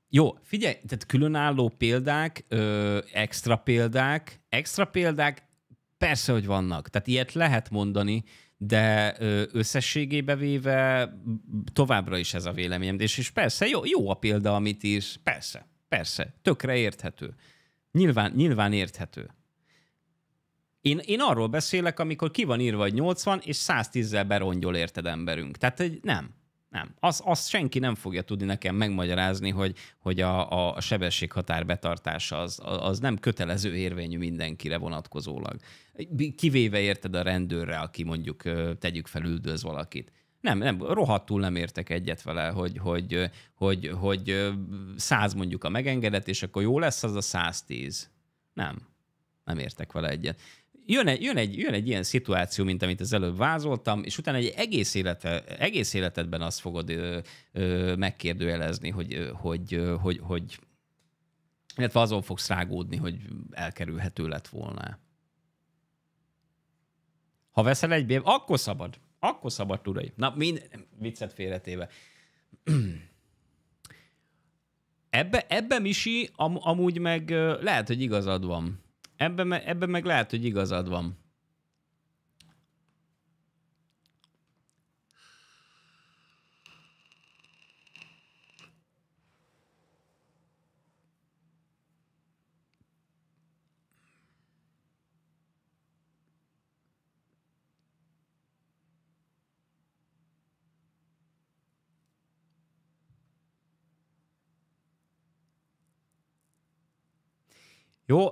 Jó, figyelj, tehát különálló példák, ö, extra példák, extra példák persze, hogy vannak. Tehát ilyet lehet mondani, de összességébe véve továbbra is ez a véleményem. És, és persze, jó, jó a példa, amit írsz. Persze, persze, tökre érthető. Nyilván, nyilván érthető. Én, én arról beszélek, amikor ki van írva, hogy 80, és 110-zel berongyol érted emberünk. Tehát egy nem. Nem. Azt, az senki nem fogja tudni nekem megmagyarázni, hogy, hogy a, a sebességhatár betartása az, az nem kötelező érvényű mindenkire vonatkozólag. Kivéve érted a rendőrre, aki mondjuk tegyük fel üldöz valakit. Nem, nem, rohadtul nem értek egyet vele, hogy, hogy, hogy, hogy 100 mondjuk a megengedett, és akkor jó lesz az a 110. Nem, nem értek vele egyet jön egy, jön, egy, jön egy ilyen szituáció, mint amit az előbb vázoltam, és utána egy egész, élete, egész életedben azt fogod ö, ö, megkérdőjelezni, hogy, hogy, hogy, hogy, illetve azon fogsz rágódni, hogy elkerülhető lett volna. Ha veszel egy bér, akkor szabad. Akkor szabad, tudai. Na, mind, viccet félretéve. Ebbe, ebbe Misi am, amúgy meg lehet, hogy igazad van. Ebben, ebben meg lehet, hogy igazad van. Jó,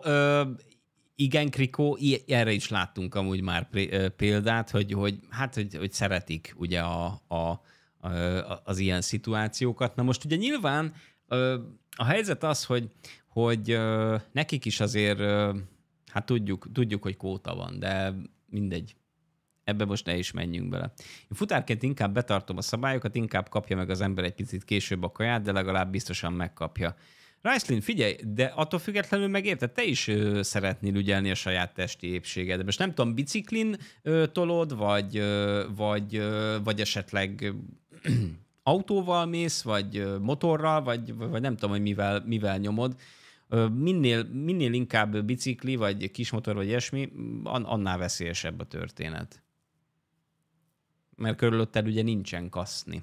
igen, Krikó, erre is láttunk amúgy már példát, hogy, hogy hát, hogy, hogy szeretik ugye a, a, a, az ilyen szituációkat. Na most ugye nyilván a helyzet az, hogy, hogy nekik is azért, hát tudjuk, tudjuk, hogy kóta van, de mindegy, ebbe most ne is menjünk bele. Én futárként inkább betartom a szabályokat, inkább kapja meg az ember egy picit később a kaját, de legalább biztosan megkapja. Rajszlin, figyelj, de attól függetlenül megérted, te is ö, szeretnél ügyelni a saját testi épséged. Most nem tudom, biciklin ö, tolod, vagy, ö, vagy, ö, vagy esetleg ö, autóval mész, vagy ö, motorral, vagy, vagy nem tudom, hogy mivel, mivel nyomod. Ö, minél, minél inkább bicikli, vagy kismotor, vagy ilyesmi, annál veszélyesebb a történet. Mert körülötted ugye nincsen kaszni.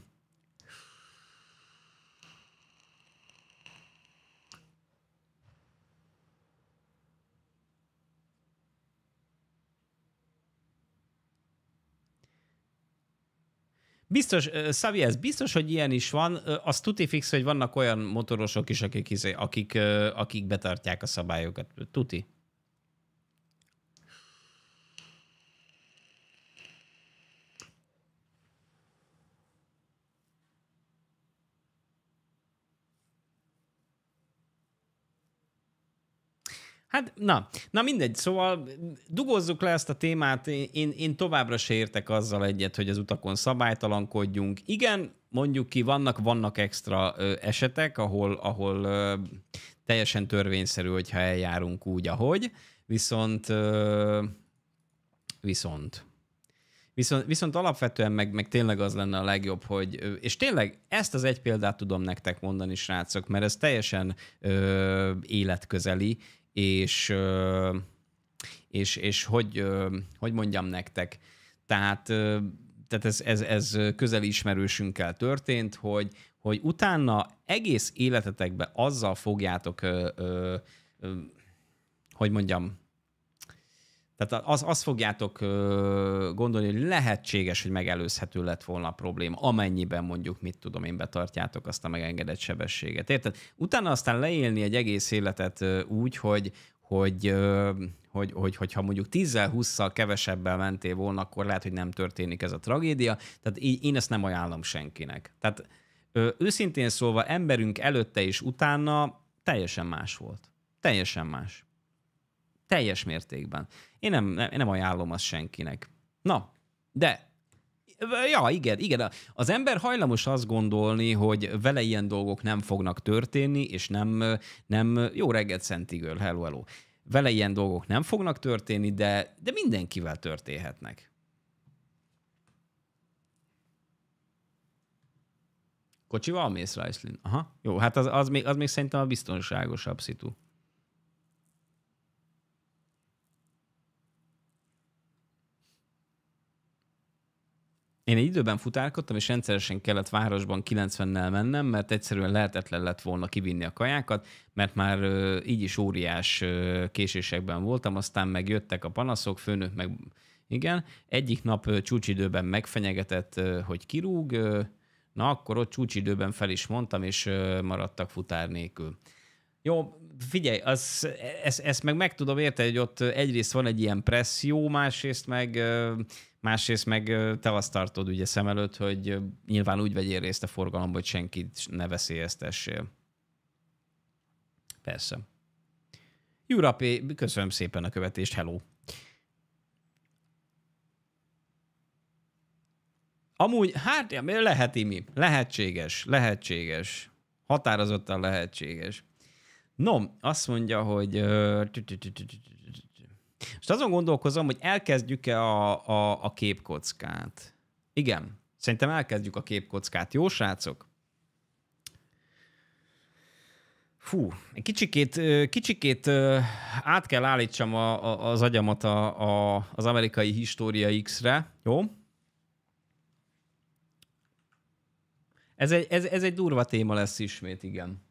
Biztos, Szavi, ez biztos, hogy ilyen is van. Az tuti fix, hogy vannak olyan motorosok is, akik, izé, akik, akik betartják a szabályokat. Tuti. Hát na, na mindegy, szóval dugozzuk le ezt a témát, én, én továbbra se értek azzal egyet, hogy az utakon szabálytalankodjunk. Igen, mondjuk ki, vannak, vannak extra ö, esetek, ahol, ahol ö, teljesen törvényszerű, hogyha eljárunk úgy, ahogy, viszont ö, viszont Viszont, viszont alapvetően meg, meg tényleg az lenne a legjobb, hogy, és tényleg ezt az egy példát tudom nektek mondani, srácok, mert ez teljesen ö, életközeli, és, és, és hogy, hogy mondjam nektek, tehát, tehát ez, ez, ez közeli ismerősünkkel történt, hogy, hogy utána egész életetekbe azzal fogjátok, ö, ö, ö, hogy mondjam, tehát az, azt fogjátok gondolni, hogy lehetséges, hogy megelőzhető lett volna a probléma, amennyiben mondjuk, mit tudom én, betartjátok azt a megengedett sebességet. Érted? Utána aztán leélni egy egész életet úgy, hogy, hogy, hogy, hogy, hogy ha mondjuk 10-20-szal kevesebbel mentél volna, akkor lehet, hogy nem történik ez a tragédia. Tehát így, én ezt nem ajánlom senkinek. Tehát őszintén szólva emberünk előtte és utána teljesen más volt. Teljesen más. Teljes mértékben. Én nem, nem, nem ajánlom azt senkinek. Na, de Ja, igen, igen. Az ember hajlamos azt gondolni, hogy vele ilyen dolgok nem fognak történni, és nem, nem jó reggelt Szentigől, hello, hello. Vele ilyen dolgok nem fognak történni, de, de mindenkivel történhetnek. Kocsival mész, Rajszlin? Aha, jó, hát az, az, még, az még szerintem a biztonságosabb szitu. Én egy időben futálkodtam, és rendszeresen kellett városban 90-nel mennem, mert egyszerűen lehetetlen lett volna kivinni a kajákat, mert már ö, így is óriás ö, késésekben voltam, aztán megjöttek a panaszok, főnök meg... Igen, egyik nap ö, csúcsidőben megfenyegetett, ö, hogy kirúg, ö, na akkor ott csúcsidőben fel is mondtam, és ö, maradtak futár nélkül. Jó, figyelj, az, e, ezt, ezt meg meg tudom érteni, hogy ott egyrészt van egy ilyen presszió, másrészt meg másrészt meg te azt tartod ugye szem előtt, hogy nyilván úgy vegyél részt a forgalomban, hogy senkit ne veszélyeztessél. Persze. Jurapé, köszönöm szépen a követést, hello! Amúgy, hát lehet imi, lehetséges, lehetséges, határozottan lehetséges. No, azt mondja, hogy most azon gondolkozom, hogy elkezdjük-e a, a, a képkockát. Igen, szerintem elkezdjük a képkockát. Jó, srácok? Fú, egy kicsikét, kicsikét át kell állítsam a, a, az agyamat a, a, az amerikai História X-re, jó? Ez egy, ez, ez egy durva téma lesz ismét, igen.